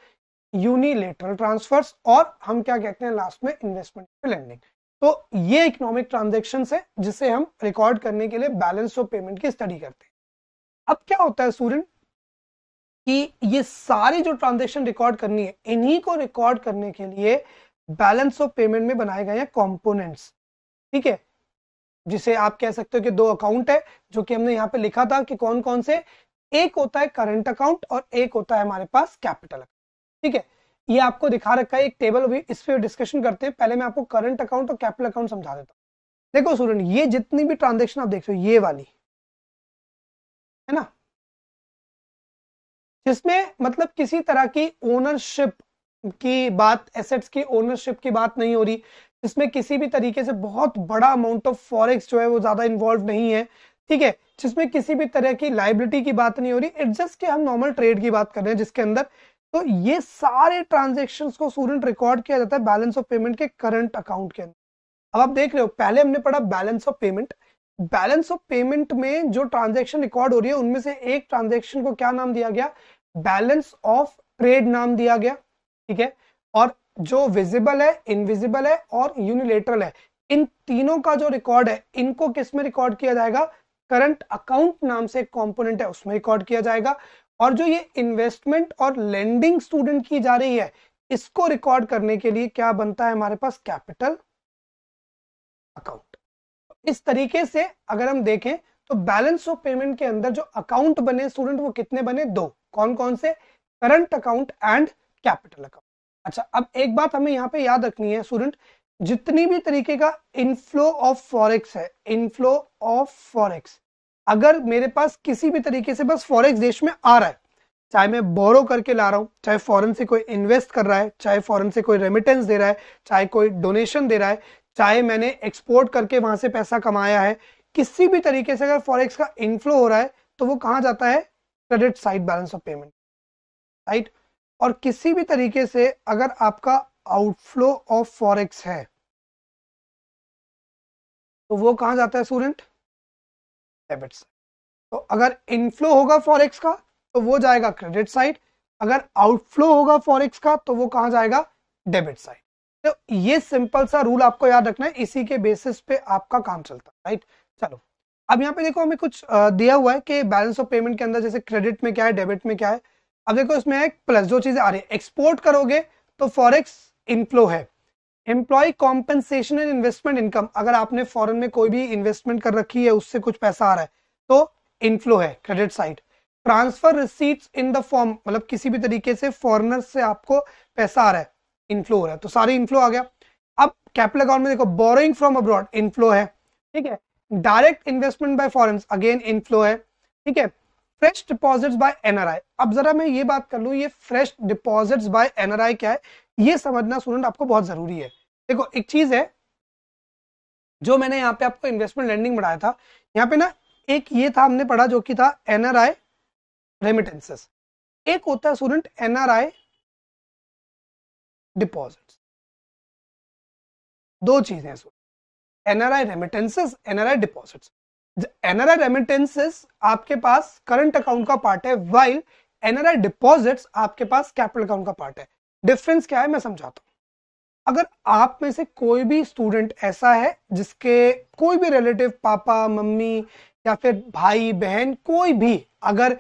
unilateral transfers और हम क्या कहते हैं लास्ट में इन्वेस्टमेंट लेंडिंग तो ये इकोनॉमिक ट्रांजेक्शन है जिसे हम रिकॉर्ड करने के लिए बैलेंस ऑफ पेमेंट की स्टडी करते हैं अब क्या होता है सूर्य कि ये सारी जो ट्रांजेक्शन रिकॉर्ड करनी है इन्हीं को रिकॉर्ड करने के लिए बैलेंस ऑफ पेमेंट में बनाए गए हैं कॉम्पोनेंट्स ठीक है जिसे आप कह सकते हो कि दो अकाउंट है जो कि हमने यहाँ पे लिखा था कि कौन कौन से एक होता है करंट अकाउंट और एक होता है हमारे पास कैपिटल अकाउंट ठीक है ये आपको दिखा रखा है एक टेबल भी इस पर डिस्कशन करते हैं पहले मैं आपको करंट अकाउंट और कैपिटल अकाउंट समझा देता हूँ देखो स्टूडेंट ये जितनी भी ट्रांजेक्शन आप देख रहे हो ये वाली है ना जिसमें मतलब किसी तरह की ओनरशिप की बात एसेट्स की ओनरशिप की बात नहीं हो रही जिसमें किसी भी तरीके से बहुत बड़ा अमाउंट ऑफ फॉरेक्स जो है वो ज़्यादा इन्वॉल्व नहीं है ठीक है जिसमें किसी भी तरह की लाइबिलिटी की बात नहीं हो रही इट जस्ट कि हम नॉर्मल ट्रेड की बात कर रहे हैं जिसके अंदर तो ये सारे ट्रांजेक्शन को स्टूडेंट रिकॉर्ड किया जाता है बैलेंस ऑफ पेमेंट के करंट अकाउंट के अंदर अब आप देख रहे हो पहले हमने पढ़ा balance of payment balance of payment में जो ट्रांजेक्शन रिकॉर्ड हो रही है उनमें से एक ट्रांजेक्शन को क्या नाम दिया गया बैलेंस ऑफ ट्रेड नाम दिया गया ठीक है और जो विजिबल है इनविजिबल है और यूनिलेटरल है इन तीनों का जो रिकॉर्ड है इनको किस में रिकॉर्ड किया जाएगा करंट अकाउंट नाम से एक कॉम्पोनेंट है उसमें रिकॉर्ड किया जाएगा और जो ये इन्वेस्टमेंट और लेंडिंग स्टूडेंट की जा रही है इसको रिकॉर्ड करने के लिए क्या बनता है हमारे पास कैपिटल अकाउंट इस तरीके से अगर हम देखें तो बैलेंस ऑफ पेमेंट के अंदर जो अकाउंट बने स्टूडेंट वो कितने बने दो कौन कौन से current account and capital account अच्छा अब एक बात हमें यहाँ पे याद रखनी है स्टूडेंट जितनी भी तरीके का इनफ्लो ऑफ फॉरेक्स है इनफ्लो ऑफ फॉरेक्स अगर मेरे पास किसी भी तरीके से बस फॉरेक्स देश में आ रहा है चाहे मैं बोरो करके ला रहा हूँ चाहे फॉरेन से कोई इन्वेस्ट कर रहा है चाहे फॉरेन से कोई रेमिटेंस दे रहा है चाहे कोई डोनेशन दे रहा है चाहे मैंने एक्सपोर्ट करके वहां से पैसा कमाया है किसी भी तरीके से अगर फॉरेक्स का इनफ्लो हो रहा है तो वो कहाँ जाता है credit side balance of payment right और किसी भी तरीके से अगर आपका आउटफ्लो ऑफ फॉरेक्स है तो वो कहा जाता है स्टूडेंट डेबिट साइड तो अगर इनफ्लो होगा फॉरेक्स का तो वो जाएगा क्रेडिट साइड अगर आउटफ्लो होगा फॉरेक्स का तो वो कहा जाएगा डेबिट साइड तो ये सिंपल सा रूल आपको याद रखना है इसी के बेसिस पे आपका काम चलता है राइट चलो अब यहाँ पे देखो हमें कुछ दिया हुआ है कि बैलेंस ऑफ पेमेंट के अंदर जैसे क्रेडिट में क्या है डेबिट में क्या है अब देखो इसमें एक प्लस दो चीजें आ रही है एक्सपोर्ट करोगे तो फॉरेक्स इनफ्लो है employ compensation and investment income अगर आपने फॉरेन में कोई भी इन्वेस्टमेंट कर रखी है उससे कुछ पैसा आ रहा है तो इनफ्लो है credit side transfer receipts in the form मतलब किसी भी तरीके से फॉरनर से आपको पैसा आ रहा है इनफ्लो हो रहा है तो सारी इनफ्लो आ गया अब कैपिटल अकाउंट में देखो बोरोइंग फ्रॉम अब्रॉड इनफ्लो है ठीक है direct investment by foreign again inflow है ठीक है फ्रेश डिपॉजिट्स बाय एनआरआई अब जरा मैं ये बात कर लू ये फ्रेश डिपॉजिट्स बाय एनआरआई क्या है ये समझना स्टूडेंट आपको बहुत जरूरी है देखो एक चीज है जो मैंने यहाँ पे आपको इन्वेस्टमेंट लैंडिंग बढ़ाया था यहाँ पे ना एक ये था हमने पढ़ा जो कि था एनआरआई रेमिटेंसेस एक होता है स्टूडेंट एनआरआई डिपॉजिट दो चीजें NRI remittances NRI deposits NRI remittances आपके पास करंट अकाउंट का पार्ट है वाइल एनआरआई डिपॉजिट्स आपके पास कैपिटल अकाउंट का पार्ट है डिफरेंस क्या है मैं समझाता हूँ अगर आप में से कोई भी स्टूडेंट ऐसा है जिसके कोई भी रिलेटिव पापा मम्मी या फिर भाई बहन कोई भी अगर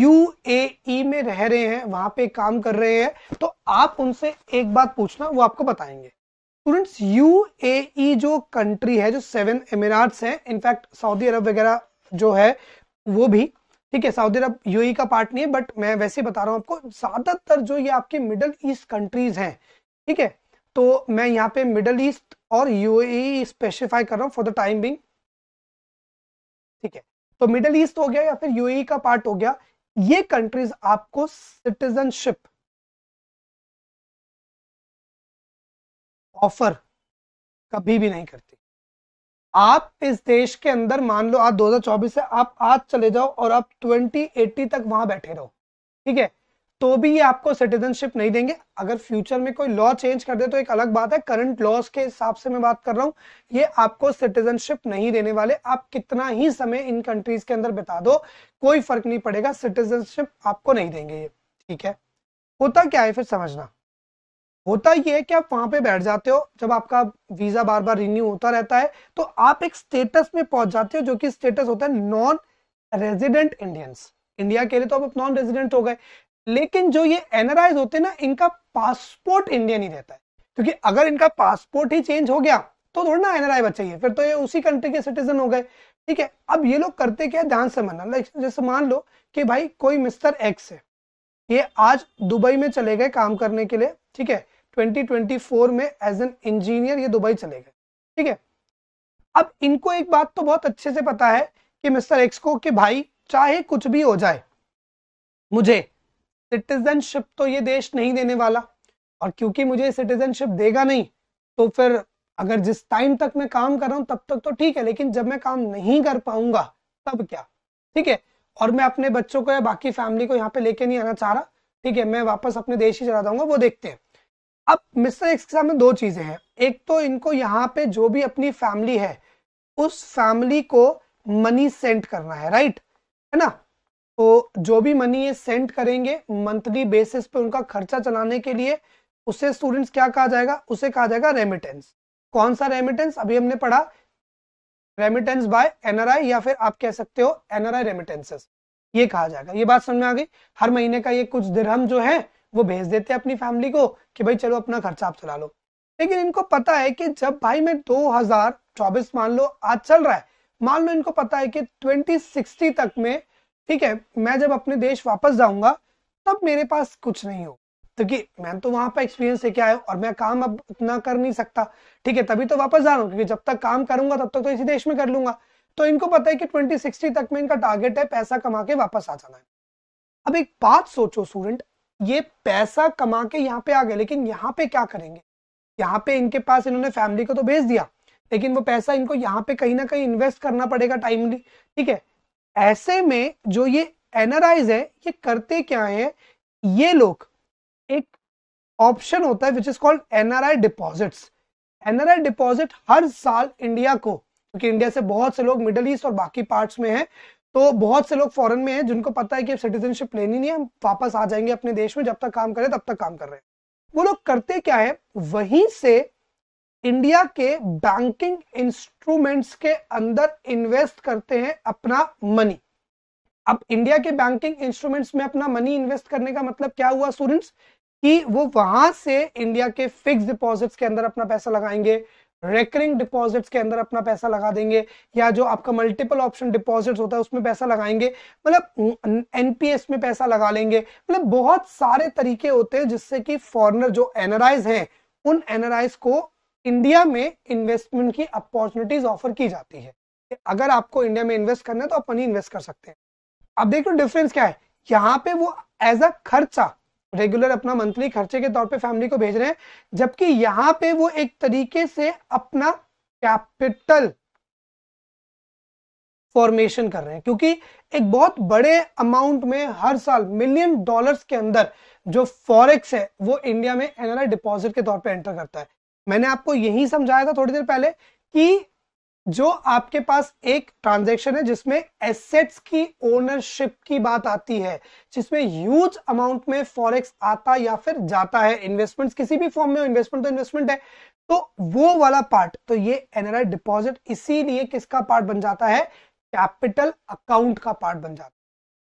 यू ए e में रह रहे हैं वहां पे काम कर रहे हैं तो आप उनसे एक बात पूछना वो आपको बताएंगे स्टूडेंट्स ए e जो कंट्री है जो सेवन एमिराट्स है इनफैक्ट सऊदी अरब वगैरह जो है वो भी ठीक है सऊदी अरब यूएई का पार्ट नहीं है बट मैं वैसे बता रहा हूँ आपको ज्यादातर जो ये आपके मिडल ईस्ट कंट्रीज हैं ठीक है तो मैं यहाँ पे मिडल ईस्ट और यूएई स्पेसिफाई e कर रहा हूँ फॉर द टाइम बिंग ठीक है तो मिडल ईस्ट हो गया या फिर यूएई e का पार्ट हो गया ये कंट्रीज आपको सिटीजनशिप ऑफर कभी भी नहीं करती आप इस देश के अंदर मान लो आज 2024 से आप आज चले जाओ और आप 2080 तक वहां बैठे रहो ठीक है तो भी ये आपको सिटीजनशिप नहीं देंगे अगर फ्यूचर में कोई लॉ चेंज कर दे तो एक अलग बात है करंट लॉस के हिसाब से मैं बात कर रहा हूँ ये आपको सिटीजनशिप नहीं देने वाले आप कितना ही समय इन कंट्रीज के अंदर बिता दो कोई फर्क नहीं पड़ेगा सिटीजनशिप आपको नहीं देंगे ये ठीक है होता क्या है फिर समझना होता ये है कि आप वहां पे बैठ जाते हो जब आपका वीजा बार बार रिन्यू होता रहता है तो आप एक स्टेटस में पहुंच जाते हो जो कि स्टेटस होता है नॉन रेजिडेंट इंडियंस इंडिया के लिए तो आप नॉन रेजिडेंट हो गए लेकिन जो ये एनआरआईज होते हैं ना इनका पासपोर्ट इंडियन ही रहता है क्योंकि अगर इनका पासपोर्ट ही चेंज हो गया तो थोड़ा ना एनआरआई बचाइए फिर तो ये उसी कंट्री के सिटीजन हो गए ठीक है अब ये लोग करते क्या ध्यान से मानना जैसे मान लो कि भाई कोई मिस्टर एक्स है ये आज दुबई में चले गए काम करने के लिए ठीक है 2024 में एज एन इंजीनियर ये दुबई चले गए ठीक है अब इनको एक बात तो बहुत अच्छे से पता है कि मिस्टर एक्सको के भाई चाहे कुछ भी हो जाए मुझे सिटीजनशिप तो ये देश नहीं देने वाला और क्योंकि मुझे सिटीजनशिप देगा नहीं तो फिर अगर जिस टाइम तक मैं काम कर रहा हूं तब तक तो ठीक है लेकिन जब मैं काम नहीं कर पाऊंगा तब क्या ठीक है और मैं अपने बच्चों को या बाकी फैमिली को यहाँ पे लेके नहीं आना चाह रहा ठीक है मैं वापस अपने देश ही चला जाऊंगा वो देखते हैं अब मिस्टर एक्स के सामने दो चीजें हैं एक तो इनको यहाँ पे जो भी अपनी फैमिली है उस फैमिली को मनी सेंड करना है राइट है ना तो जो भी मनी ये सेंड करेंगे मंथली बेसिस पे उनका खर्चा चलाने के लिए उसे स्टूडेंट्स क्या कहा जाएगा उसे कहा जाएगा रेमिटेंस कौन सा रेमिटेंस अभी हमने पढ़ा रेमिटेंस बाय एनआरआई या फिर आप कह सकते हो एनआरआई रेमिटेंसेस ये कहा जाएगा ये बात समझ में आ गई हर महीने का ये कुछ दिरहम जो है वो भेज देते हैं अपनी फैमिली को कि भाई चलो अपना खर्चा आप चला लो लेकिन इनको पता है कि जब भाई मैं 2024 मान लो आज चल रहा है मान लो इनको पता है कि 2060 तक में ठीक है मैं जब अपने देश वापस जाऊंगा तब मेरे पास कुछ नहीं हो क्योंकि तो मैं तो वहां पर एक्सपीरियंस लेके आया और मैं काम अब इतना कर नहीं सकता ठीक है तभी तो वापस जा रहा हूँ क्योंकि जब तक काम करूंगा तब तक तो इसी देश में कर लूंगा तो इनको पता है कि 2060 तक में इनका टारगेट है पैसा कमा के वापस आ जाना है अब एक बात सोचो स्टूडेंट ये पैसा कमा के यहाँ पे आ गए लेकिन यहाँ पे क्या करेंगे यहाँ पे इनके पास इन्होंने फैमिली को तो भेज दिया लेकिन वो पैसा इनको यहाँ पे कहीं ना कहीं इन्वेस्ट करना पड़ेगा टाइमली ठीक है ऐसे में जो ये एनआरआईज है ये करते क्या है ये लोग एक ऑप्शन होता है which is called NRI deposit NRI deposit हर साल इंडिया को क्योंकि इंडिया से बहुत से लोग मिडल ईस्ट और बाकी पार्ट्स में हैं तो बहुत से लोग फॉरेन में हैं जिनको पता है कि अब सिटीजनशिप लेनी नहीं है हम वापस आ जाएंगे अपने देश में जब तक काम करें तब तक काम कर रहे हैं वो लोग करते क्या है वहीं से इंडिया के बैंकिंग इंस्ट्रूमेंट्स के अंदर इन्वेस्ट करते हैं अपना मनी अब इंडिया के बैंकिंग इंस्ट्रूमेंट्स में अपना मनी इन्वेस्ट करने का मतलब क्या हुआ स्टूडेंट्स कि वो वहां से इंडिया के फिक्स डिपॉजिट्स के अंदर अपना पैसा लगाएंगे रेकरिंग डिपॉजिट्स के अंदर अपना पैसा लगा देंगे या जो आपका मल्टीपल ऑप्शन डिपॉजिट्स होता है उसमें पैसा लगाएंगे मतलब एनपीएस में पैसा लगा लेंगे मतलब बहुत सारे तरीके होते हैं जिससे कि फॉरनर जो एनराइज हैं उन एनराइज को इंडिया में इन्वेस्टमेंट की अपॉर्चुनिटीज ऑफर की जाती है अगर आपको इंडिया में इन्वेस्ट करना है तो आप मनी इन्वेस्ट कर सकते हैं अब देखो डिफरेंस क्या है यहाँ पे वो एज अ खर्चा रेगुलर अपना मंथली खर्चे के तौर पे फैमिली को भेज रहे हैं जबकि यहां पे वो एक तरीके से अपना कैपिटल फॉर्मेशन कर रहे हैं क्योंकि एक बहुत बड़े अमाउंट में हर साल मिलियन डॉलर्स के अंदर जो फॉरेक्स है वो इंडिया में एनआरआई डिपॉजिट के तौर पे एंटर करता है मैंने आपको यही समझाया था थोड़ी देर पहले कि जो आपके पास एक ट्रांजेक्शन है जिसमें एसेट्स की ओनरशिप की बात आती है जिसमें ह्यूज अमाउंट में फॉरेक्स आता या फिर जाता है इन्वेस्टमेंट किसी भी फॉर्म में इन्वेस्टमेंट तो इन्वेस्टमेंट है तो वो वाला पार्ट तो ये एनआरआई डिपॉजिट इसीलिए किसका पार्ट बन जाता है कैपिटल अकाउंट का पार्ट बन जाता है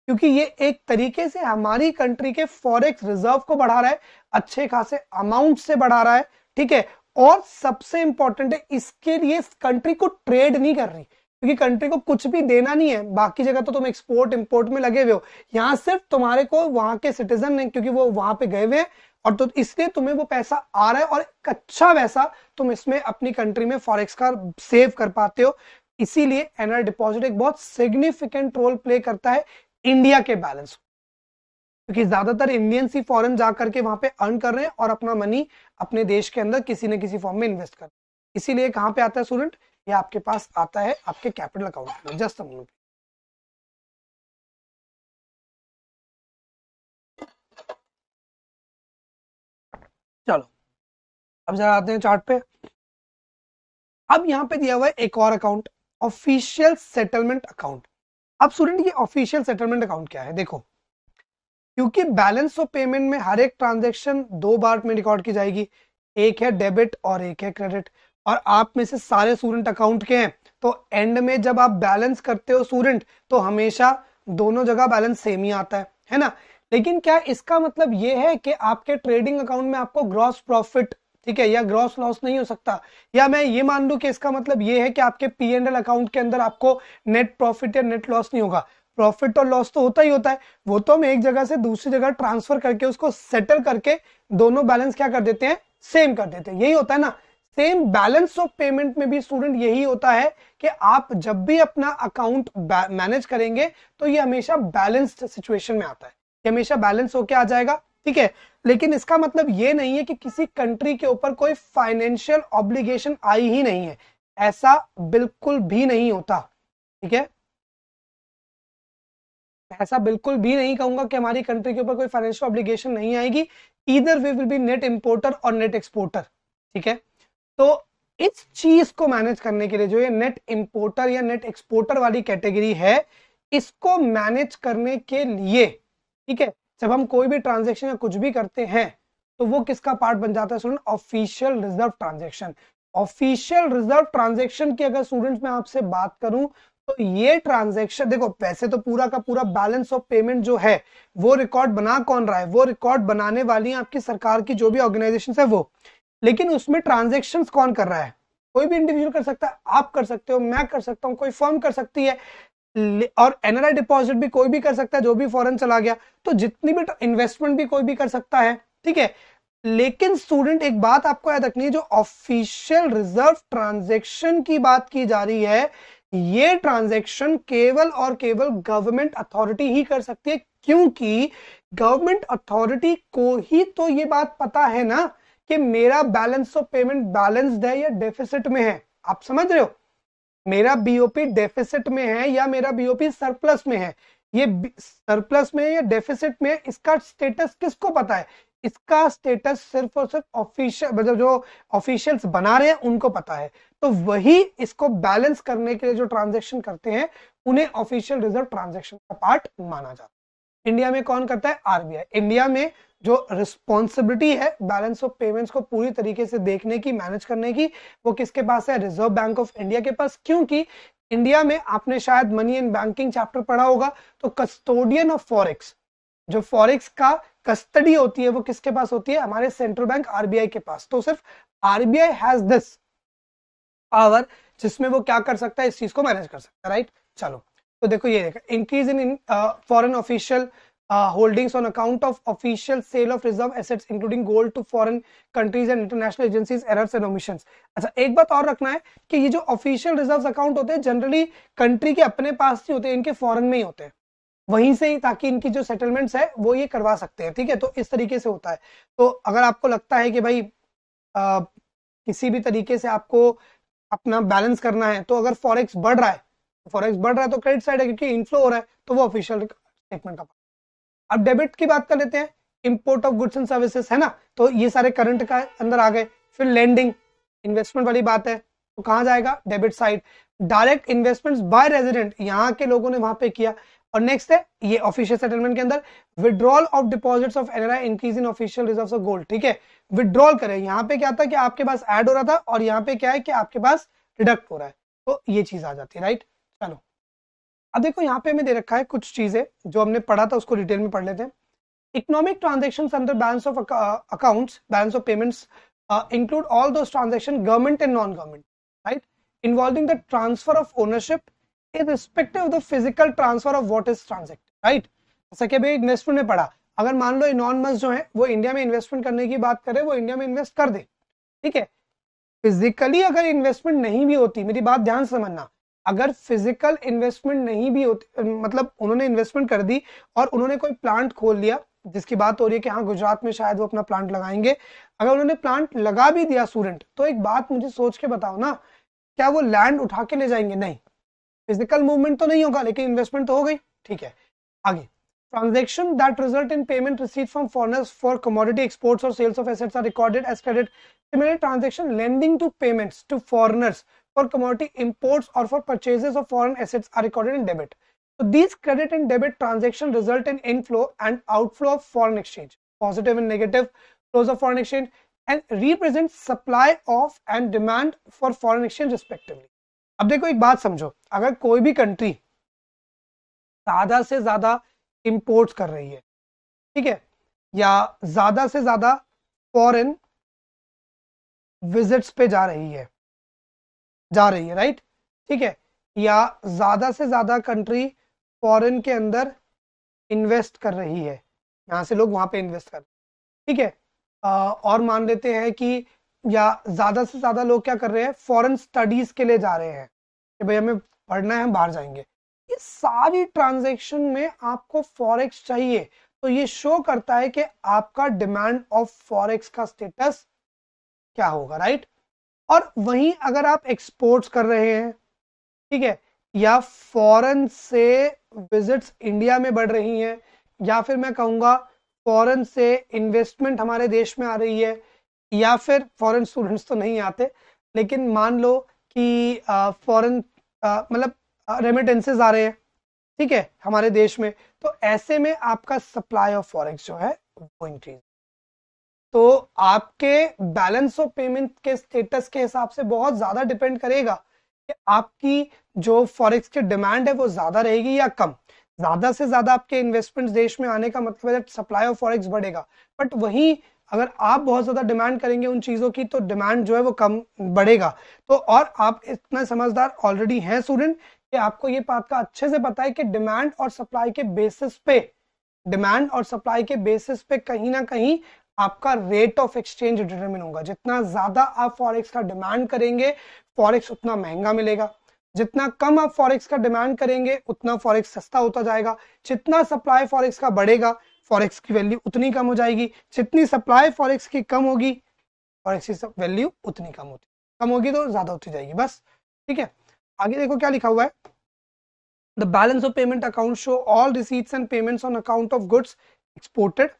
क्योंकि ये एक तरीके से हमारी कंट्री के फॉरेक्स रिजर्व को बढ़ा रहा है अच्छे खासे अमाउंट से बढ़ा रहा है ठीक है और सबसे इंपॉर्टेंट है इसके लिए इस कंट्री को ट्रेड नहीं कर रही क्योंकि कंट्री को कुछ भी देना नहीं है बाकी जगह तो तुम एक्सपोर्ट इंपोर्ट में लगे हुए हो यहां सिर्फ तुम्हारे को वहां के सिटीजन है क्योंकि वो वहां पे गए हुए हैं और तो इसलिए तुम्हें वो पैसा आ रहा है और एक अच्छा वैसा तुम इसमें अपनी कंट्री में फॉरेक्स का सेव कर पाते हो इसीलिए एनआर डिपॉजिट एक बहुत सिग्निफिकेंट रोल प्ले करता है इंडिया के बैलेंस क्योंकि ज्यादातर इंडियंस ही फॉरेन जा करके वहां पे अर्न कर रहे हैं और अपना मनी अपने देश के अंदर किसी न किसी फॉर्म में इन्वेस्ट कर रहे हैं इसीलिए कहाँ पे आता है स्टूडेंट ये आपके पास आता है आपके कैपिटल अकाउंट में जस्ट अमून चलो अब जरा आते हैं चार्ट पे अब यहाँ पे दिया हुआ है एक और अकाउंट ऑफिशियल सेटलमेंट अकाउंट अब स्टूडेंट ये ऑफिशियल सेटलमेंट अकाउंट क्या है देखो क्योंकि बैलेंस ऑफ पेमेंट में हर एक ट्रांजेक्शन दो बार में रिकॉर्ड की जाएगी एक है डेबिट और एक है क्रेडिट और आप में से सारे स्टूडेंट अकाउंट के हैं तो एंड में जब आप बैलेंस करते हो स्टूडेंट तो हमेशा दोनों जगह बैलेंस सेम ही आता है है ना लेकिन क्या इसका मतलब यह है कि आपके ट्रेडिंग अकाउंट में आपको ग्रॉस प्रॉफिट ठीक है या ग्रॉस लॉस नहीं हो सकता या मैं ये मान लू कि इसका मतलब ये है कि आपके पी एंड एल अकाउंट के अंदर आपको नेट प्रॉफिट या नेट लॉस नहीं होगा प्रॉफिट और लॉस तो होता ही होता है वो तो हम एक जगह से दूसरी जगह ट्रांसफर करके उसको सेटल करके दोनों बैलेंस क्या कर देते हैं सेम कर देते हैं यही होता है ना सेम बैलेंस ऑफ पेमेंट में भी स्टूडेंट यही होता है कि आप जब भी अपना अकाउंट मैनेज करेंगे तो ये हमेशा बैलेंस्ड सिचुएशन में आता है ये हमेशा बैलेंस होके आ जाएगा ठीक है लेकिन इसका मतलब ये नहीं है कि किसी कंट्री के ऊपर कोई फाइनेंशियल ऑब्लिगेशन आई ही नहीं है ऐसा बिल्कुल भी नहीं होता ठीक है ऐसा बिल्कुल भी नहीं कहूंगा कि हमारी कंट्री के ऊपर कोई फाइनेंशियल ऑब्लिगेशन नहीं आएगी इधर we will be net importer और नेट एक्सपोर्टर ठीक है तो इस चीज को मैनेज करने के लिए जो ये नेट इम्पोर्टर या नेट एक्सपोर्टर वाली कैटेगरी है इसको मैनेज करने के लिए ठीक है जब हम कोई भी ट्रांजेक्शन या कुछ भी करते हैं तो वो किसका पार्ट बन जाता है student official reserve transaction official reserve transaction की अगर स्टूडेंट मैं आपसे बात करूं तो ये ट्रांजेक्शन देखो पैसे तो पूरा का पूरा बैलेंस ऑफ पेमेंट जो है वो रिकॉर्ड बना कौन रहा है वो रिकॉर्ड बनाने वाली है आपकी सरकार की जो भी ऑर्गेनाइजेशन है वो लेकिन उसमें ट्रांजेक्शन कौन कर रहा है कोई भी इंडिविजुअल कर सकता है आप कर सकते हो मैं कर सकता हूँ कोई फर्म कर सकती है और एनआरआई डिपॉजिट भी कोई भी कर सकता है जो भी फॉरन चला गया तो जितनी भी इन्वेस्टमेंट भी कोई भी कर सकता है ठीक है लेकिन स्टूडेंट एक बात आपको याद रखनी है जो ऑफिशियल रिजर्व ट्रांजेक्शन की बात की जा रही है ये ट्रांजेक्शन केवल और केवल गवर्नमेंट अथॉरिटी ही कर सकती है क्योंकि गवर्नमेंट अथॉरिटी को ही तो ये बात पता है ना कि मेरा बैलेंस ऑफ पेमेंट बैलेंस्ड है या डेफिसिट में है आप समझ रहे हो मेरा बीओपी डेफिसिट में है या मेरा बीओपी सरप्लस में है ये सरप्लस में या डेफिसिट में इसका स्टेटस किसको पता है इसका स्टेटस सिर्फ और सिर्फ ऑफिशियल मतलब जो ऑफिशियल्स बना रहे हैं उनको पता है तो वही इसको बैलेंस करने के लिए जो ट्रांजेक्शन करते हैं उन्हें ऑफिशियल रिजर्व ट्रांजेक्शन का पार्ट माना जाता है इंडिया में कौन करता है आरबीआई इंडिया में जो रिस्पॉन्सिबिलिटी है बैलेंस ऑफ पेमेंट्स को पूरी तरीके से देखने की मैनेज करने की वो किसके पास है रिजर्व बैंक ऑफ इंडिया के पास क्योंकि इंडिया में आपने शायद मनी एंड बैंकिंग चैप्टर पढ़ा होगा तो कस्टोडियन ऑफ फॉरेक्स जो फॉरेक्स का कस्टडी होती है वो किसके पास होती है हमारे सेंट्रल बैंक आरबीआई के पास तो सिर्फ आरबीआई हैज दिस पावर जिसमें वो क्या कर सकता है इस चीज को मैनेज कर सकता है राइट चलो तो देखो ये देखा increase in foreign official holdings on account of official sale of reserve assets including gold to foreign countries and international agencies errors and omission अच्छा एक बात और रखना है कि ये जो ऑफिशियल रिजर्व अकाउंट होते हैं जनरली कंट्री के अपने पास ही होते हैं इनके फॉरन में ही होते हैं वहीं से ही ताकि इनकी जो सेटलमेंट्स है वो ये करवा सकते हैं ठीक है थीके? तो इस तरीके से होता है तो अगर आपको लगता है कि भाई आ, uh, किसी भी तरीके से आपको अपना बैलेंस करना है तो अगर फॉरेक्स बढ़ रहा है फॉरेक्स बढ़ रहा है तो क्रेडिट साइड तो है क्योंकि इनफ्लो हो रहा है तो वो ऑफिशियल स्टेटमेंट का अब डेबिट की बात कर लेते हैं import of goods and services है ना तो ये सारे करंट का अंदर आ गए फिर लैंडिंग इन्वेस्टमेंट वाली बात है तो कहां जाएगा debit side direct investments by resident यहाँ के लोगों ने वहां पे किया और नेक्स्ट है ये ऑफिशियल सेटलमेंट के अंदर withdrawal of deposits of NRI increase in official reserve of gold ठीक है विड्रॉल करें यहाँ पे क्या था कि आपके पास ऐड हो रहा था और यहाँ पे क्या है कि आपके पास डिडक्ट हो रहा है तो ये चीज आ जाती है राइट चलो अब देखो यहाँ पे हमें दे रखा है कुछ चीजें जो हमने पढ़ा था उसको डिटेल में पढ़ लेते हैं economic transaction under balance of accounts balance of payments include all दो transaction government and non government right involving the transfer of ownership irrespective of the physical transfer of what is transacted right जैसा कि अभी investment ने पढ़ा अगर मान लो non मस जो है वो इंडिया में इन्वेस्टमेंट करने की बात करे वो इंडिया में इन्वेस्ट कर दे ठीक है फिजिकली अगर इन्वेस्टमेंट नहीं भी होती मेरी बात ध्यान समझना अगर फिजिकल इन्वेस्टमेंट नहीं भी होती मतलब उन्होंने इन्वेस्टमेंट कर दी और उन्होंने कोई प्लांट खोल लिया जिसकी बात हो रही है कि हाँ गुजरात में शायद वो अपना प्लांट लगाएंगे अगर उन्होंने प्लांट लगा भी दिया स्टूडेंट तो एक बात मुझे सोच के बताओ ना क्या वो लैंड उठा के ले जाएंगे नहीं फिजिकल मूवमेंट तो नहीं होगा लेकिन इन्वेस्टमेंट तो हो गई ठीक है आगे transaction that result in payment receive from foreigners for commodity exports और sales of assets are recorded as credit similar transaction lending to payments to foreigners for commodity imports और for purchases of foreign assets are recorded in debit तो these credit and debit transaction result in inflow and outflow of foreign exchange positive and negative flows of foreign exchange and represent supply of and demand for foreign exchange respectively अब देखो एक बात समझो अगर कोई भी country ज्यादा से ज्यादा इंपोर्ट कर रही है ठीक है या ज्यादा से ज्यादा फॉरेन विजिट्स पे जा रही है जा रही है राइट ठीक है या ज्यादा से ज्यादा कंट्री फॉरेन के अंदर इन्वेस्ट कर रही है यहां से लोग वहां पे इन्वेस्ट कर ठीक है और मान लेते हैं कि या ज्यादा से ज्यादा लोग क्या कर रहे हैं फॉरेन स्टडीज के लिए जा रहे हैं कि भाई हमें पढ़ना है हम बाहर जाएंगे ये सारी ट्रांजेक्शन में आपको फॉरेक्स चाहिए तो ये शो करता है कि आपका डिमांड ऑफ फॉरेक्स का स्टेटस क्या होगा राइट और वहीं अगर आप एक्सपोर्ट्स कर रहे हैं ठीक है या फॉरेन से विजिट्स इंडिया में बढ़ रही हैं या फिर मैं कहूंगा फॉरेन से इन्वेस्टमेंट हमारे देश में आ रही है या फिर फॉरेन स्टूडेंट्स तो नहीं आते लेकिन मान लो कि फॉरेन मतलब रेमिटेंसेज आ रहे हैं ठीक है हमारे देश में तो ऐसे में आपका सप्लाई ऑफ फॉरेक्स जो है वो इंक्रीज तो आपके बैलेंस ऑफ पेमेंट के स्टेटस के हिसाब से बहुत ज्यादा डिपेंड करेगा कि आपकी जो फॉरेक्स की डिमांड है वो ज्यादा रहेगी या कम ज्यादा से ज्यादा आपके इन्वेस्टमेंट देश में आने का मतलब है सप्लाई ऑफ फॉरेक्स बढ़ेगा बट वही अगर आप बहुत ज़्यादा डिमांड करेंगे उन चीज़ों की तो डिमांड जो है वो कम बढ़ेगा तो और आप इतना समझदार ऑलरेडी हैं स्टूडेंट कि आपको ये बात का अच्छे से पता है कि डिमांड और सप्लाई के बेसिस पे डिमांड और सप्लाई के बेसिस पे कहीं ना कहीं आपका रेट ऑफ एक्सचेंज डिटरमिन होगा जितना ज़्यादा आप फॉरेक्स का डिमांड करेंगे फॉरेक्स उतना महंगा मिलेगा जितना कम आप फॉरेक्स का डिमांड करेंगे उतना फॉरेक्स सस्ता होता जाएगा जितना सप्लाई फॉरेक्स का बढ़ेगा फॉरेक्स की वैल्यू उतनी कम हो जाएगी जितनी सप्लाई फॉरेक्स की कम होगी फॉरेक्स की वैल्यू उतनी कम होती कम होगी तो ज्यादा होती जाएगी बस ठीक है आगे देखो क्या लिखा हुआ है the balance of payment account show all receipts and payments on account of goods exported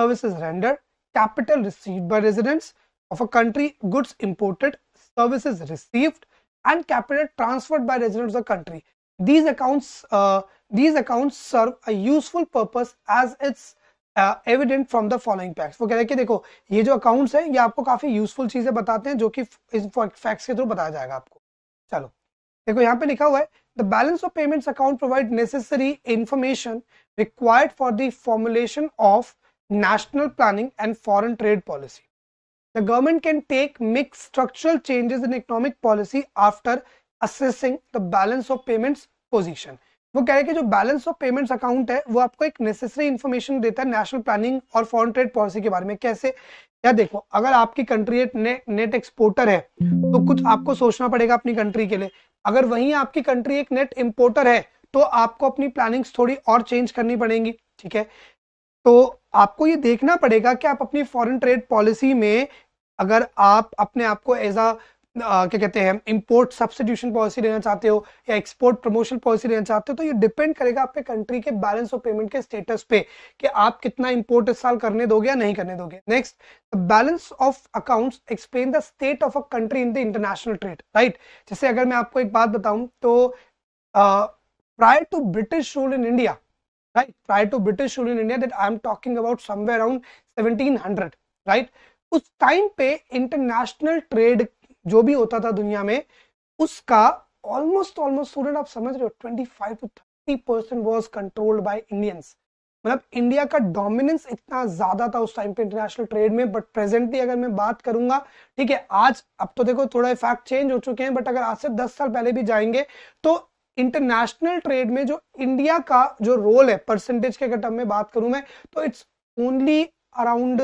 services render capital received by residents of a country goods imported services received and capital transferred by residents of country These accounts, uh, these accounts serve a useful purpose as it's evident from the following facts वो कह रहे हैं कि देखो ये जो accounts हैं ये आपको काफी यूजफुल चीजें बताते हैं जो कि फैक्ट्स के थ्रू बताया जाएगा आपको चलो देखो यहाँ पे लिखा हुआ है the balance of payments account provide necessary information required for the formulation of national planning and foreign trade policy. The government can take make structural changes in economic policy after assessing the balance of payments position वो कह रहे हैं कि जो balance of payments account है वो आपको एक नेसेसरी इन्फॉर्मेशन देता है नेशनल प्लानिंग और फॉरेन ट्रेड पॉलिसी के बारे में कैसे या देखो अगर आपकी कंट्री एक ने, नेट एक्सपोर्टर है तो कुछ आपको सोचना पड़ेगा अपनी कंट्री के लिए अगर वहीं आपकी कंट्री एक नेट इम्पोर्टर है तो आपको अपनी प्लानिंग्स थोड़ी और चेंज करनी पड़ेंगी ठीक है तो आपको ये देखना पड़ेगा कि आप अपनी फॉरन ट्रेड पॉलिसी में अगर आप अपने आप को एज अ क्या कहते हैं इंपोर्ट सब्सटीट्यूशन पॉलिसी लेना चाहते हो या एक्सपोर्ट प्रमोशन पॉलिसी लेना चाहते हो तो ये डिपेंड करेगा आपके कंट्री के बैलेंस ऑफ पेमेंट के स्टेटस पे कि आप कितना इंपोर्ट इस साल करने दोगे या नहीं करने दोगे next balance of account explain the state of a country in the international trade right जैसे अगर मैं आपको एक बात बताऊं तो prior to British rule in India right prior to British rule in India that I am talking about somewhere around 1700 right उस time पे इंटरनेशनल ट्रेड जो भी होता था दुनिया में उसका ऑलमोस्ट ऑलमोस्ट स्टूडेंट आप समझ रहे हो twenty five to thirty percent was controlled by Indians मतलब इंडिया का डोमिनेंस इतना ज्यादा था उस टाइम पे इंटरनेशनल ट्रेड में बट प्रेजेंटली अगर मैं बात करूंगा ठीक है आज अब तो देखो थोड़ा इफैक्ट चेंज हो चुके हैं बट अगर आज से दस साल पहले भी जाएंगे तो इंटरनेशनल ट्रेड में जो इंडिया का जो रोल है परसेंटेज के अगर में बात करूं मैं तो इट्स ओनली अराउंड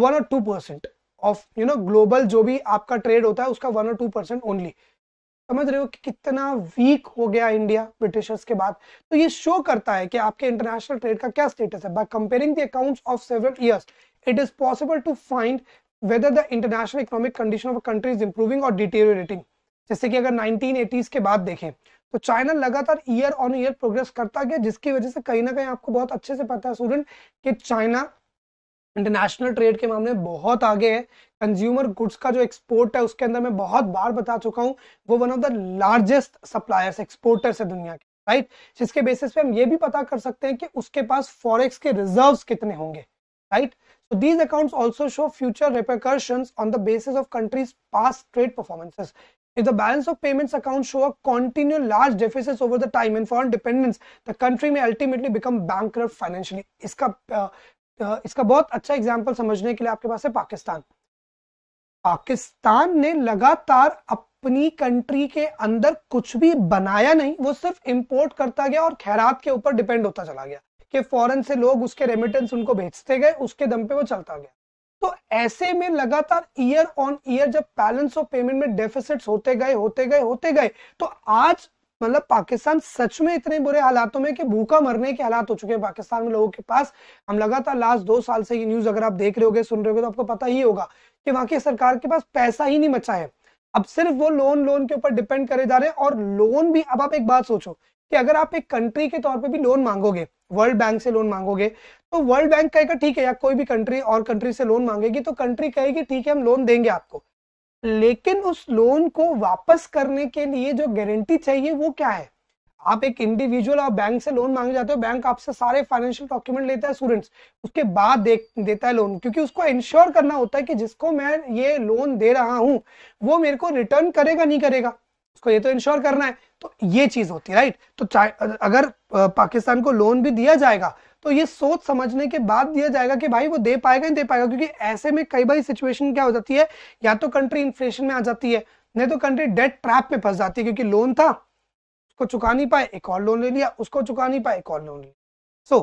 वन और two percent of you know global जो भी आपका ट्रेड होता है उसका वन और टू परसेंट ओनली समझ रहे हो कि कितना वीक हो गया इंडिया ब्रिटिशर्स के बाद तो ये शो करता है कि आपके इंटरनेशनल ट्रेड का क्या स्टेटस है by comparing the accounts of several years it is possible to find whether the international economic condition of country is improving और डिटेरियोरेटिंग जैसे कि अगर 1980s के बाद देखें तो चाइना लगातार ईयर ऑन ईयर प्रोग्रेस करता गया जिसकी वजह से कहीं ना कहीं आपको बहुत अच्छे से पता है स्टूडेंट कि चाइना इंटरनेशनल ट्रेड के मामले में बहुत आगे है कंज्यूमर गुड्स का जो एक्सपोर्ट है उसके अंदर मैं बहुत बार बता चुका हूँ वो one of the largest suppliers exporters है दुनिया के राइट जिसके बेसिस पे हम ये भी पता कर सकते हैं कि उसके पास फॉरेक्स के रिजर्व कितने होंगे right so these accounts also show future repercussion on the basis of countries past trade performances If the balance of payments account show a continual large deficit over the time in foreign dependence, the country may ultimately become bankrupt financially. इसका इसका बहुत अच्छा example समझने के लिए आपके पास है पाकिस्तान पाकिस्तान ने लगातार अपनी कंट्री के अंदर कुछ भी बनाया नहीं वो सिर्फ इंपोर्ट करता गया और खैरात के ऊपर डिपेंड होता चला गया कि फॉरेन से लोग उसके रेमिटेंस उनको भेजते गए उसके दम पे वो चलता गया तो ऐसे में लगातार ईयर ऑन ईयर जब बैलेंस ऑफ पेमेंट में डेफिसिट होते गए होते गए होते गए तो आज मतलब पाकिस्तान सच में इतने बुरे हालातों में कि भूखा मरने के हालात हो चुके हैं पाकिस्तान में लोगों के पास हम लगातार लास्ट दो साल से ये न्यूज अगर आप देख रहे होगे सुन रहे हो तो आपको पता ही होगा कि वहां की सरकार के पास पैसा ही नहीं मचा है अब सिर्फ वो लोन लोन के ऊपर डिपेंड करे जा रहे हैं और लोन भी अब आप एक बात सोचो कि अगर आप एक कंट्री के तौर पे भी लोन मांगोगे वर्ल्ड बैंक से लोन मांगोगे तो वर्ल्ड बैंक कहेगा ठीक है या कोई भी कंट्री और कंट्री से लोन मांगेगी तो कंट्री कहेगी ठीक है हम लोन देंगे आपको लेकिन उस लोन को वापस करने के लिए जो गारंटी चाहिए वो क्या है आप एक इंडिविजुअल और बैंक से लोन मांगे जाते हो बैंक आपसे सारे फाइनेंशियल डॉक्यूमेंट लेता है स्टूडेंट्स उसके बाद दे, देता है लोन क्योंकि उसको इंश्योर करना होता है कि जिसको मैं ये लोन दे रहा हूँ वो मेरे को रिटर्न करेगा नहीं करेगा उसको ये तो इंश्योर करना है तो ये चीज होती है राइट तो अगर पाकिस्तान को लोन भी दिया जाएगा तो ये सोच समझने के बाद दिया जाएगा कि भाई वो दे पाएगा नहीं दे पाएगा क्योंकि ऐसे में कई बार सिचुएशन क्या हो जाती है या तो कंट्री इन्फ्लेशन में आ जाती है नहीं तो कंट्री डेट ट्रैप में फंस जाती है क्योंकि लोन था उसको चुका नहीं पाए एक और लोन ले लिया उसको चुका नहीं पाए एक और लोन ले लिया so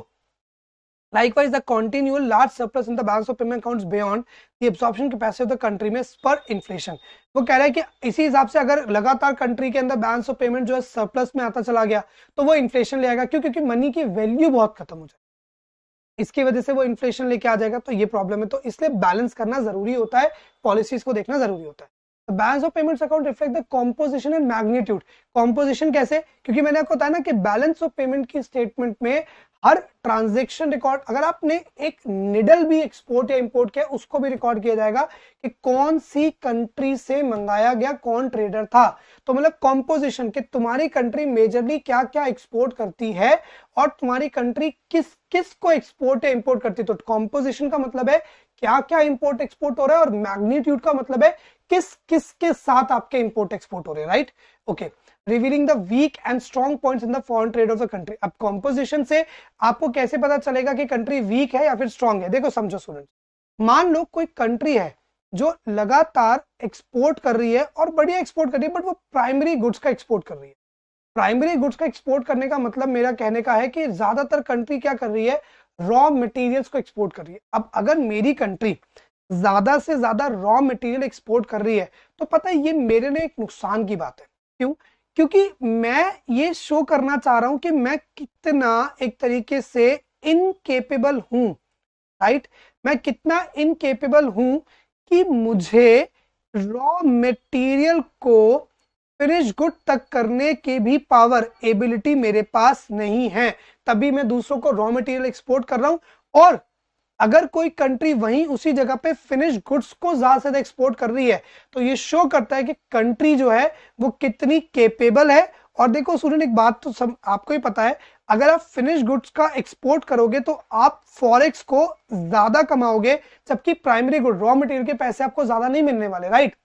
likewise the continual large surplus in the balance of payment accounts beyond the absorption capacity of the country में पर इन्फ्लेशन वो कह रहा है कि इसी हिसाब से अगर लगातार कंट्री के अंदर बैलेंस ऑफ पेमेंट जो है सरप्लस में आता चला गया तो वो इन्फ्लेशन ले आएगा क्यों क्योंकि मनी की वैल्यू बहुत खत्म हो जाएगी इसकी वजह से वो इन्फ्लेशन लेके आ जाएगा तो ये प्रॉब्लम है तो इसलिए बैलेंस करना जरूरी होता है पॉलिसीज को देखना जरूरी होता है balance of payments account reflect the composition and magnitude composition कैसे क्योंकि मैंने आपको बताया ना कि बैलेंस ऑफ पेमेंट की स्टेटमेंट में हर ट्रांजेक्शन रिकॉर्ड अगर आपने एक निडल भी एक्सपोर्ट या इंपोर्ट किया उसको भी रिकॉर्ड किया जाएगा कि कौन सी कंट्री से मंगाया गया कौन ट्रेडर था तो मतलब कॉम्पोजिशन कि तुम्हारी कंट्री मेजरली क्या क्या एक्सपोर्ट करती है और तुम्हारी कंट्री किस किस को एक्सपोर्ट या इंपोर्ट करती है तो कॉम्पोजिशन का मतलब है क्या क्या इंपोर्ट एक्सपोर्ट हो रहा है और मैग्नीट्यूड का मतलब है किस किस के साथ आपके इंपोर्ट एक्सपोर्ट हो रहे हैं right okay okay. Revealing the weak and strong point in the foreign trade of the country अब कॉम्पोजिशन से आपको कैसे पता चलेगा कि कंट्री वीक है या फिर स्ट्रॉन्ग है देखो समझो स्टूडेंट मान लो कोई कंट्री है जो लगातार एक्सपोर्ट कर रही है और बढ़िया एक्सपोर्ट कर रही है बट वो प्राइमरी गुड्स का एक्सपोर्ट कर रही है प्राइमरी गुड्स का एक्सपोर्ट करने का मतलब मेरा कहने का है कि ज्यादातर कंट्री क्या कर रही है रॉ मटेरियल्स को एक्सपोर्ट कर रही है अब अगर मेरी कंट्री ज्यादा से ज्यादा रॉ मटेरियल एक्सपोर्ट कर रही है तो पता है ये मेरे लिए एक नुकसान की बात है क्यों क्योंकि मैं ये शो करना चाह रहा हूं कि मैं कितना एक तरीके से इनकेपेबल हूं राइट मैं कितना इनकेपेबल हूं कि मुझे रॉ मटेरियल को फिनिश गुड तक करने की भी पावर एबिलिटी मेरे पास नहीं है तभी मैं दूसरों को रॉ मटेरियल एक्सपोर्ट कर रहा हूं और अगर कोई कंट्री वहीं उसी जगह पे फिनिश गुड्स को ज्यादा से ज्यादा एक्सपोर्ट कर रही है तो ये शो करता है कि कंट्री जो है वो कितनी केपेबल है और देखो सूर्य एक बात तो सब आपको ही पता है अगर आप फिनिश गुड्स का एक्सपोर्ट करोगे तो आप फॉरेक्स को ज्यादा कमाओगे जबकि प्राइमरी गुड रॉ मटेरियल के पैसे आपको ज्यादा नहीं मिलने वाले राइट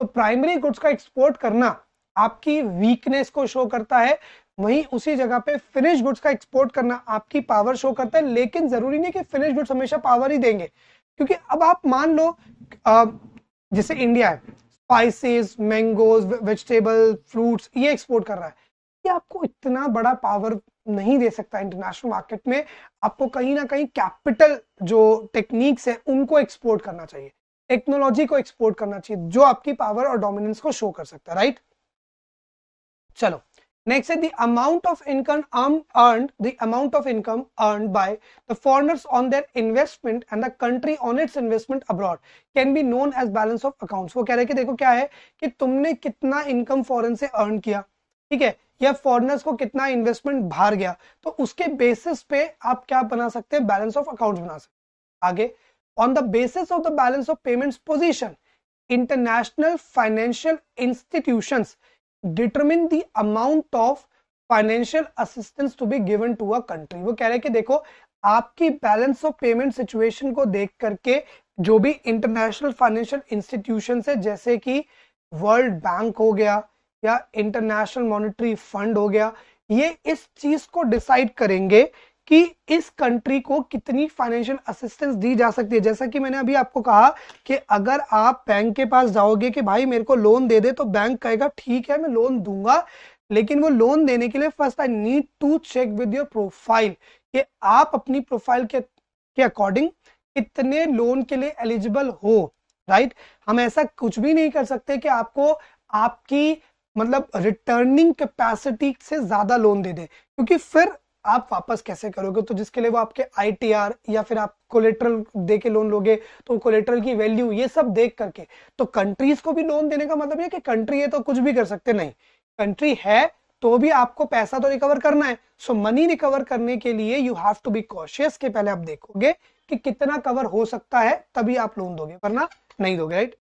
तो प्राइमरी गुड्स का एक्सपोर्ट करना आपकी वीकनेस को शो करता है वहीं उसी जगह पे फिनिश गुड्स का एक्सपोर्ट करना आपकी पावर शो करता है लेकिन जरूरी नहीं कि फिनिश गुड्स हमेशा पावर ही देंगे क्योंकि अब आप मान लो जैसे इंडिया है स्पाइसेस मैंगोज वेजिटेबल फ्रूट्स ये एक्सपोर्ट कर रहा है ये आपको इतना बड़ा पावर नहीं दे सकता इंटरनेशनल मार्केट में आपको कहीं ना कहीं कैपिटल जो टेक्निक्स है उनको एक्सपोर्ट करना चाहिए टेक्नोलॉजी को एक्सपोर्ट करना चाहिए जो आपकी पावर और डोमिनेंस को शो कर सकता है राइट चलो Next is the amount of income earned, the amount of income earned by the foreigners on their investment and the country on its investment abroad can be known as balance of accounts. वो कह रहे हैं कि देखो क्या है कि तुमने कितना इनकम फॉरेन से अर्न किया ठीक है या फॉरेनर्स को कितना इन्वेस्टमेंट बाहर गया तो उसके बेसिस पे आप क्या बना सकते हैं बैलेंस ऑफ अकाउंट बना सकते आगे on the basis of the balance of payments position international financial institutions determine the amount of financial assistance to be given to a country वो कह रहे हैं कि देखो आपकी बैलेंस ऑफ पेमेंट सिचुएशन को देख करके जो भी इंटरनेशनल फाइनेंशियल इंस्टीट्यूशन है जैसे कि वर्ल्ड बैंक हो गया या इंटरनेशनल मॉनिटरी फंड हो गया ये इस चीज को डिसाइड करेंगे कि इस कंट्री को कितनी फाइनेंशियल असिस्टेंस दी जा सकती है जैसा कि मैंने अभी आपको कहा कि अगर आप बैंक के पास जाओगे कि भाई मेरे को लोन दे दे तो बैंक कहेगा ठीक है मैं लोन दूंगा लेकिन वो लोन देने के लिए first I need to check with your profile कि आप अपनी प्रोफाइल के के अकॉर्डिंग कितने लोन के लिए एलिजिबल हो राइट हम ऐसा कुछ भी नहीं कर सकते कि आपको आपकी मतलब रिटर्निंग कैपेसिटी से ज्यादा लोन दे दे क्योंकि फिर आप वापस कैसे करोगे तो जिसके लिए वो आपके आई या फिर आप कोलेट्रल दे के लोन लोगे तो कोलेट्रल की वैल्यू ये सब देख करके तो कंट्रीज को भी लोन देने का मतलब ये कि कंट्री है तो कुछ भी कर सकते नहीं कंट्री है तो भी आपको पैसा तो रिकवर करना है सो मनी रिकवर करने के लिए you have to be cautious के पहले आप देखोगे कि कितना कवर हो सकता है तभी आप लोन दोगे वरना नहीं दोगे राइट